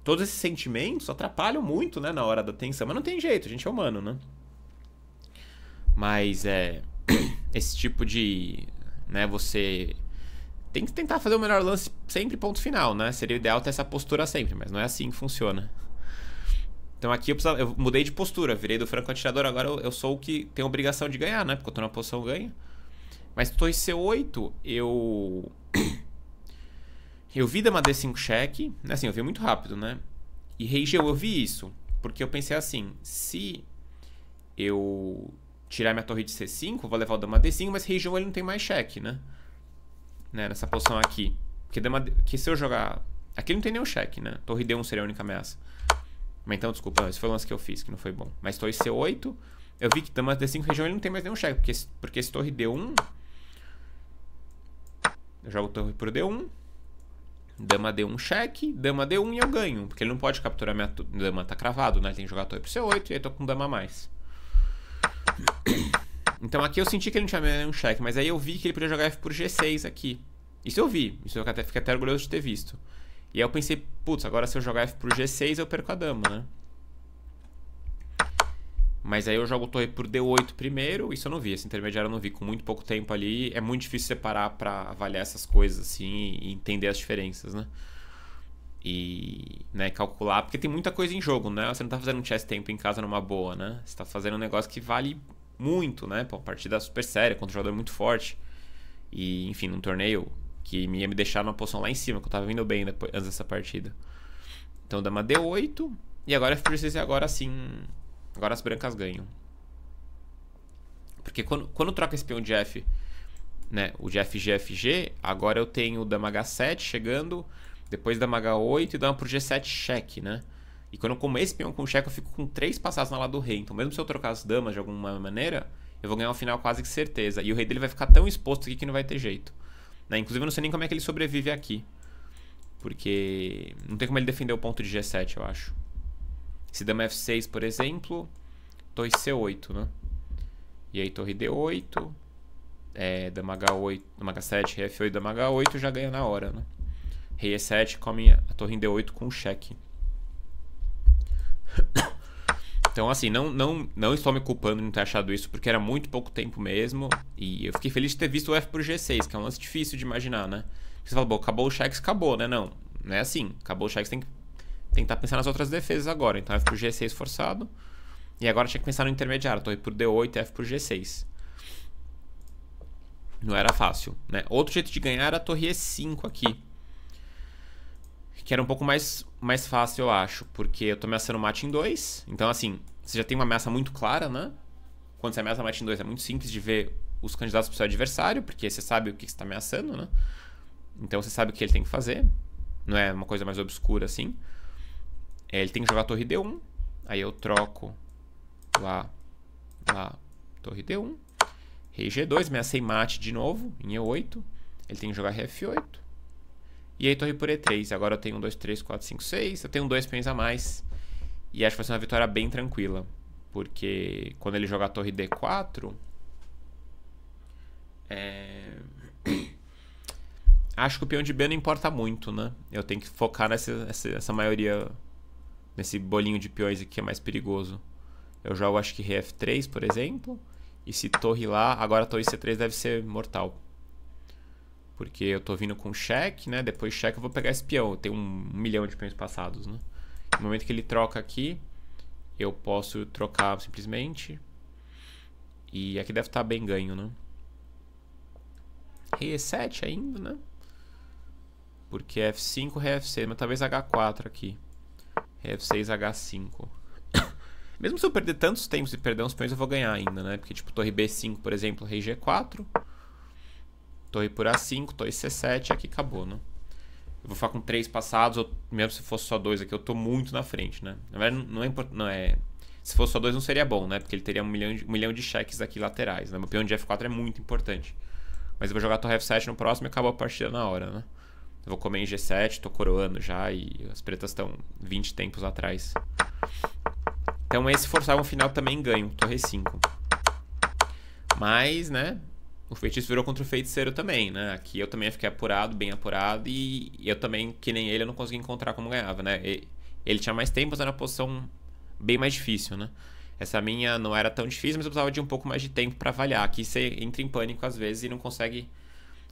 todos esses sentimentos atrapalham muito, né, na hora da tensão. Mas não tem jeito, a gente é humano, né? Mas é. Esse tipo de. Né, você. Tem que tentar fazer o melhor lance sempre, ponto final, né? Seria ideal ter essa postura sempre, mas não é assim que funciona. Então aqui eu, precisava, eu mudei de postura, virei do franco atirador, agora eu, eu sou o que tem obrigação de ganhar, né? Porque eu tô na posição ganho. Mas torre C8, eu. eu vi Dama D5 check, assim, eu vi muito rápido, né? E Rei G, eu vi isso, porque eu pensei assim: se eu tirar minha torre de C5, vou levar o Dama D5, mas Rei G ele não tem mais cheque, né? né? Nessa posição aqui. Porque Dama D... que se eu jogar. Aqui não tem nenhum cheque, né? Torre D1 seria a única ameaça. Mas então, desculpa, esse foi o lance que eu fiz, que não foi bom. Mas torre C8, eu vi que dama D5 região ele não tem mais nenhum cheque, porque, porque esse torre D1 eu jogo torre pro D1. Dama D1 cheque, dama D1 e eu ganho. Porque ele não pode capturar minha dama, tá cravado, né? tem que jogar torre pro C8 e aí tô com dama a mais. Então aqui eu senti que ele não tinha nenhum cheque, mas aí eu vi que ele podia jogar F por G6 aqui. Isso eu vi, isso eu até, fiquei até orgulhoso de ter visto. E aí eu pensei, putz, agora se eu jogar F por G6 eu perco a dama, né? Mas aí eu jogo torre por D8 primeiro, isso eu não vi, esse intermediário eu não vi, com muito pouco tempo ali, é muito difícil separar para avaliar essas coisas assim e entender as diferenças, né? E, né, calcular, porque tem muita coisa em jogo, né? Você não tá fazendo um chess tempo em casa numa boa, né? Você tá fazendo um negócio que vale muito, né? Pô, partida super séria contra um jogador muito forte. E, enfim, num torneio que ia me deixar numa posição lá em cima, que eu tava vindo bem depois, antes dessa partida. Então dá uma D8. E agora é preciso agora sim Agora as brancas ganham. Porque quando, quando troca esse peão de F, né? O de FG, FG, agora eu tenho o dama H7 chegando, depois dama H8 e dama pro G7 cheque, né? E quando eu como esse peão com cheque, eu fico com três passadas na lado do rei. Então mesmo se eu trocar as damas de alguma maneira, eu vou ganhar o um final quase que certeza. E o rei dele vai ficar tão exposto aqui que não vai ter jeito. Né? Inclusive eu não sei nem como é que ele sobrevive aqui. Porque não tem como ele defender o ponto de G7, eu acho. Se dama F6, por exemplo, torre C8, né? E aí torre D8, é, dama H8, dama H7, rei F8, dama H8 já ganha na hora, né? Rei E7 come a torre em D8 com o cheque. Então, assim, não, não, não estou me culpando de não ter achado isso, porque era muito pouco tempo mesmo. E eu fiquei feliz de ter visto o F por G6, que é um lance difícil de imaginar, né? Porque você fala, bom, acabou o cheques, acabou, né? Não, não é assim. Acabou o você tem que tentar pensar nas outras defesas agora. Então F por G6 forçado. E agora tinha que pensar no intermediário. Torre então, por D8 e F por G6. Não era fácil, né? Outro jeito de ganhar era a torre E5 aqui. Que era um pouco mais, mais fácil, eu acho. Porque eu tô ameaçando o mate em 2. Então, assim, você já tem uma ameaça muito clara, né? Quando você ameaça mate em 2 é muito simples de ver os candidatos pro seu adversário. Porque você sabe o que, que você tá ameaçando, né? Então você sabe o que ele tem que fazer. Não é uma coisa mais obscura assim. É, ele tem que jogar torre D1. Aí eu troco lá, lá, torre D1. Rei G2, ameacei mate de novo, em E8. Ele tem que jogar Rf8. E aí torre por E3. Agora eu tenho 1, 2, 3, 4, 5, 6. Eu tenho dois peões a mais. E acho que vai ser uma vitória bem tranquila. Porque quando ele jogar torre D4... É... acho que o peão de B não importa muito, né? Eu tenho que focar nessa, essa maioria nesse bolinho de peões aqui que é mais perigoso. Eu jogo acho que rf 3 por exemplo. E se torre lá, agora torre c3 deve ser mortal. Porque eu tô vindo com cheque, né? Depois cheque eu vou pegar esse peão. Eu tenho um, milhão de peões passados, né? No momento que ele troca aqui, eu posso trocar simplesmente. E aqui deve estar tá bem ganho, né? Rei E7 ainda, né? Porque F5, Rei F6, mas talvez H4 aqui. F6H5. É, mesmo se eu perder tantos tempos e perder uns peões, eu vou ganhar ainda, né? Porque, tipo, torre B5, por exemplo, rei G4. Torre por A5, torre C7, aqui acabou, né? Eu vou ficar com três passados, ou mesmo se fosse só dois aqui, eu tô muito na frente, né? Na verdade, não é importante. Não é... Se fosse só dois, não seria bom, né? Porque ele teria um milhão de, um milhão de cheques aqui laterais, né? Meu peão de F4 é muito importante. Mas eu vou jogar torre F7 no próximo e acabou a partida na hora, né? vou comer em G7, tô coroando já e as pretas estão 20 tempos atrás. Então esse forçar um final também ganho, torre 5. Mas, né, o feitiço virou contra o feiticeiro também, né? Aqui eu também fiquei apurado, bem apurado, e eu também, que nem ele, eu não consegui encontrar como ganhava, né? Ele tinha mais tempo, mas era uma posição bem mais difícil, né? Essa minha não era tão difícil, mas eu precisava de um pouco mais de tempo para avaliar. Aqui você entra em pânico às vezes e não consegue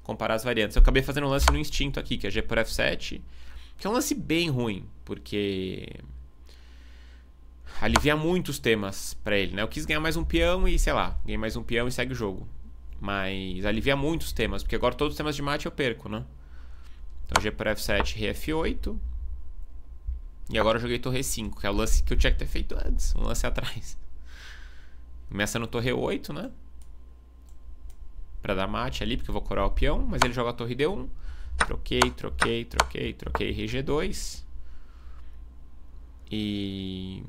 comparar as variantes. Eu acabei fazendo um lance no instinto aqui, que é G por F7, que é um lance bem ruim, porque alivia muitos temas para ele, né? Eu quis ganhar mais um peão e, sei lá, ganhei mais um peão e segue o jogo. Mas alivia muitos temas, porque agora todos os temas de mate eu perco, né? Então G por F7, Rei F8. E agora eu joguei Torre 5, que é o lance que eu tinha que ter feito antes, um lance atrás. Começa no Torre 8, né? para dar mate ali, porque eu vou curar o peão, mas ele joga a torre D1. Troquei, troquei, troquei, troquei RG2. E...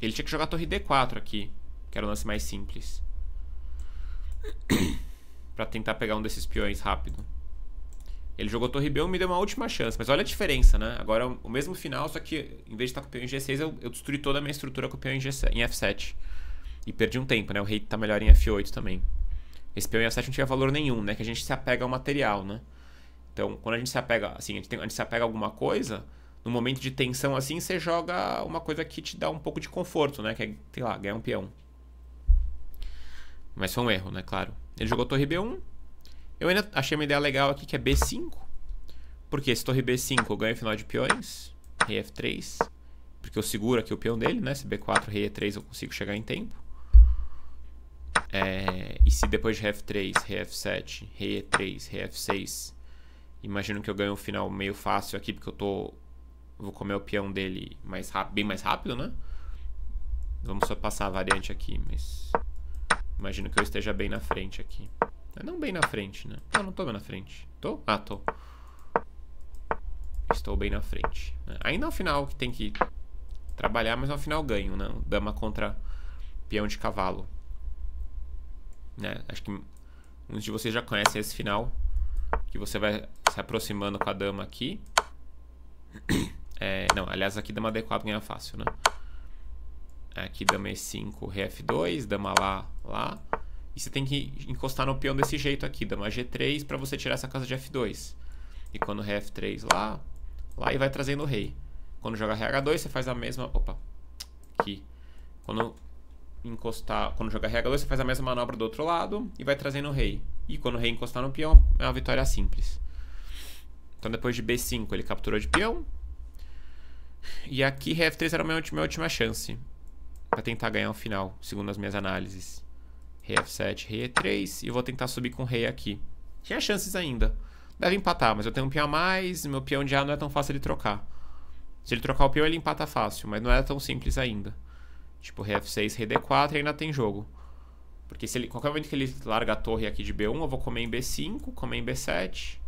Ele tinha que jogar a torre D4 aqui, que era o lance mais simples. pra tentar pegar um desses peões rápido. Ele jogou torre B1 e me deu uma última chance. Mas olha a diferença, né? Agora é o mesmo final, só que em vez de estar com o peão em G6, eu, eu destruí toda a minha estrutura com o peão em, G7, em F7. E perdi um tempo, né? O rei tá melhor em F8 também. Esse peão e offset não tinha valor nenhum, né? Que a gente se apega ao material, né? Então, quando a gente se apega, assim, a gente, tem, a gente se apega a alguma coisa, no momento de tensão assim, você joga uma coisa que te dá um pouco de conforto, né? Que é, sei lá, ganhar um peão. Mas foi um erro, né? Claro. Ele jogou torre B1. Eu ainda achei uma ideia legal aqui que é B5. Porque se torre B5 eu ganho final de peões. Rei F3. Porque eu seguro aqui o peão dele, né? Se B4, rei E3 eu consigo chegar em tempo. É, e se depois de rf 3 rf 7 rei 3 rf 6 imagino que eu ganho um final meio fácil aqui, porque eu tô vou comer o peão dele mais bem mais rápido, né? Vamos só passar a variante aqui, mas imagino que eu esteja bem na frente aqui. Não bem na frente, né? Não, não tô bem na frente. Tô? Ah, tô. Estou bem na frente. Né? Ainda é um final que tem que trabalhar, mas é um final ganho, né? Dama contra peão de cavalo. Né? Acho que muitos de vocês já conhecem esse final. Que você vai se aproximando com a dama aqui. É, não, aliás, aqui dama D4 ganha fácil, né? Aqui dama E5, rei F2, dama lá, lá. E você tem que encostar no peão desse jeito aqui, dama G3, para você tirar essa casa de F2. E quando rei F3 lá, lá e vai trazendo o rei. Quando joga rei H2, você faz a mesma... Opa, aqui. Quando encostar, quando jogar rei H2, você faz a mesma manobra do outro lado e vai trazendo o rei. E quando o rei encostar no peão, é uma vitória simples. Então depois de B5 ele capturou de peão. E aqui f 3 era a minha última, minha última chance. Pra tentar ganhar o final, segundo as minhas análises. Rei F7, rei E3. E vou tentar subir com rei aqui. Tinha chances ainda. Deve empatar, mas eu tenho um peão a mais. Meu peão de A não é tão fácil de trocar. Se ele trocar o peão, ele empata fácil, mas não é tão simples ainda. Tipo, rei F6, rei D4 e ainda tem jogo. Porque se ele, qualquer momento que ele larga a torre aqui de B1, eu vou comer em B5, comer em B7.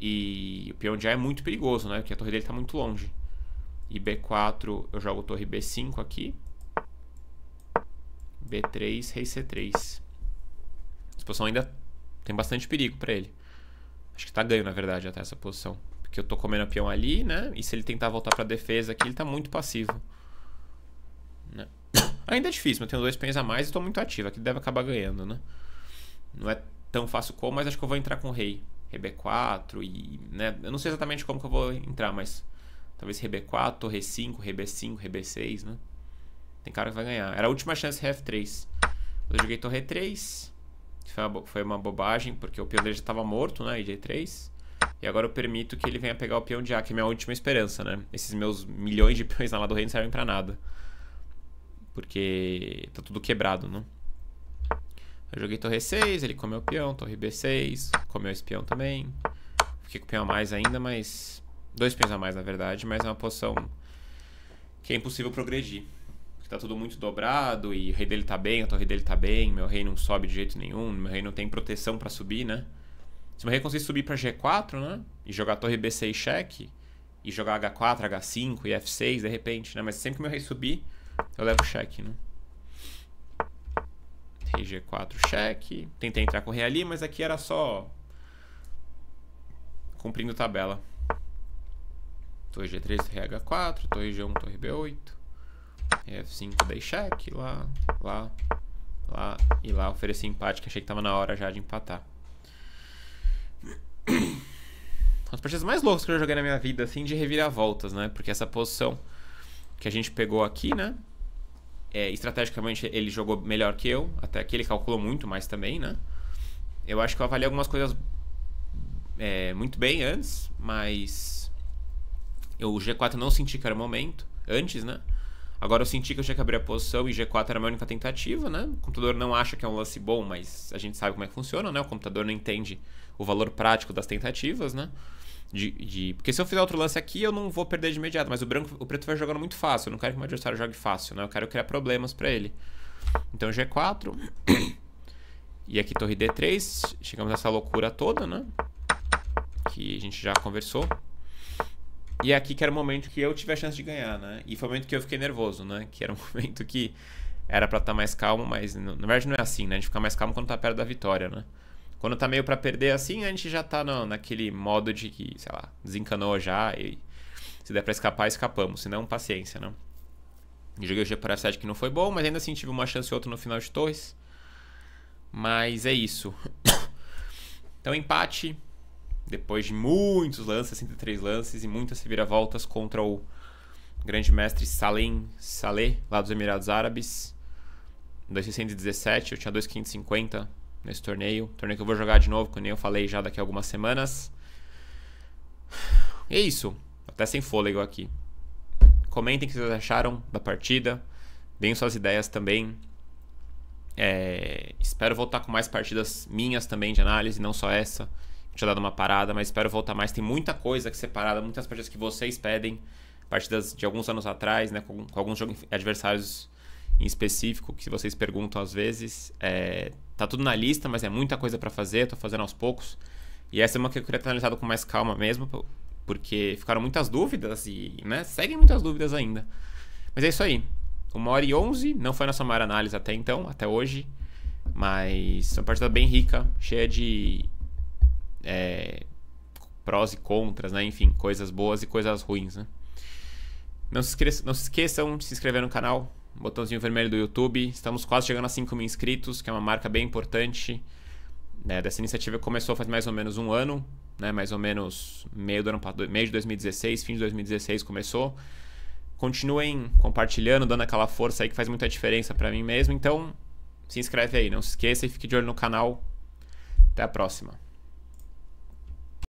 E o peão já é muito perigoso, né? Porque a torre dele tá muito longe. E B4, eu jogo torre B5 aqui. B3, rei C3. Essa posição ainda tem bastante perigo para ele. Acho que tá ganho, na verdade, até essa posição. Porque eu tô comendo o peão ali, né? E se ele tentar voltar pra defesa aqui, ele tá muito passivo. Ainda é difícil, mas eu tenho dois pens a mais e estou muito ativo. Aqui deve acabar ganhando, né? Não é tão fácil como, mas acho que eu vou entrar com rei. Rei B4 e. Né? Eu não sei exatamente como que eu vou entrar, mas. Talvez rei B4, rei 5, rei B5, rei B6, né? Tem cara que vai ganhar. Era a última chance rf F3. Eu joguei torre 3. Foi uma, foi uma bobagem, porque o peão dele já estava morto, né? E G3. E agora eu permito que ele venha pegar o peão de A, que é minha última esperança, né? Esses meus milhões de peões na lá do reino servem pra nada. Porque tá tudo quebrado, não? Né? Eu joguei torre 6, ele comeu o peão, torre B6, comeu esse peão também. Fiquei com o peão a mais ainda, mas... Dois peões a mais, na verdade, mas é uma posição que é impossível progredir. Porque tá tudo muito dobrado e o rei dele tá bem, a torre dele tá bem, meu rei não sobe de jeito nenhum, meu rei não tem proteção para subir, né? Se meu rei conseguir subir para G4, né? E jogar torre B6 cheque, e jogar H4, H5 e F6 de repente, né? Mas sempre que meu rei subir, eu levo cheque, né? RG4 cheque. Tentei entrar com real ali, mas aqui era só cumprindo tabela. Torre G3, RH4, torre G1, torre B8. F5 dei cheque, lá, lá, lá e lá. Ofereci empate, que achei que tava na hora já de empatar. As partidas mais loucas que eu joguei na minha vida, assim, de reviravoltas, né? Porque essa posição que a gente pegou aqui, né? É, estrategicamente ele jogou melhor que eu, até que ele calculou muito mais também, né? Eu acho que eu avaliei algumas coisas é, muito bem antes, mas eu, o G4 não senti que era o momento, antes, né? Agora eu senti que eu tinha que abrir a posição e G4 era a minha única tentativa, né? O computador não acha que é um lance bom, mas a gente sabe como é que funciona, né? O computador não entende o valor prático das tentativas, né? De, de, Porque se eu fizer outro lance aqui, eu não vou perder de imediato. Mas o branco, o preto vai jogando muito fácil. Eu não quero que o meu adversário jogue fácil, né? Eu quero criar problemas pra ele. Então G4. E aqui torre D3. Chegamos nessa loucura toda, né? Que a gente já conversou. E é aqui que era o momento que eu tive a chance de ganhar, né? E foi o momento que eu fiquei nervoso, né? Que era um momento que era pra estar tá mais calmo, mas... Na verdade não é assim, né? A gente fica mais calmo quando tá perto da vitória, né? Quando tá meio para perder assim, a gente já tá no, naquele modo de que, sei lá, desencanou já e se der pra escapar, escapamos. Se não, paciência, não. Né? Joguei o G por 7 que não foi bom, mas ainda assim tive uma chance e outra no final de torres. Mas é isso. então, empate. Depois de muitos lances, 63 lances e muitas viravoltas contra o grande mestre Salim Saleh, lá dos Emirados Árabes. 2617 eu tinha 2,550 nesse torneio. Torneio que eu vou jogar de novo, como eu falei já daqui a algumas semanas. E é isso. Até sem fôlego aqui. Comentem o que vocês acharam da partida. Deem suas ideias também. É... espero voltar com mais partidas minhas também de análise, não só essa. Tinha dado uma parada, mas espero voltar mais. Tem muita coisa que separada, muitas partidas que vocês pedem. Partidas de alguns anos atrás, né? Com, com alguns adversários em específico que vocês perguntam às vezes. É, tá tudo na lista, mas é muita coisa para fazer, tô fazendo aos poucos. E essa é uma que eu queria ter analisado com mais calma mesmo, porque ficaram muitas dúvidas e né, seguem muitas dúvidas ainda. Mas é isso aí. Uma hora e onze, não foi a nossa maior análise até então, até hoje. Mas é uma partida bem rica, cheia de é, prós e contras, né? Enfim, coisas boas e coisas ruins, né? Não se, esqueçam, não se esqueçam de se inscrever no canal, botãozinho vermelho do YouTube. Estamos quase chegando a 5 mil inscritos, que é uma marca bem importante. Né? Dessa iniciativa começou faz mais ou menos um ano, né? mais ou menos meio, do ano, meio de 2016, fim de 2016 começou. Continuem compartilhando, dando aquela força aí que faz muita diferença para mim mesmo. Então, se inscreve aí, não se esqueça e fique de olho no canal. Até a próxima.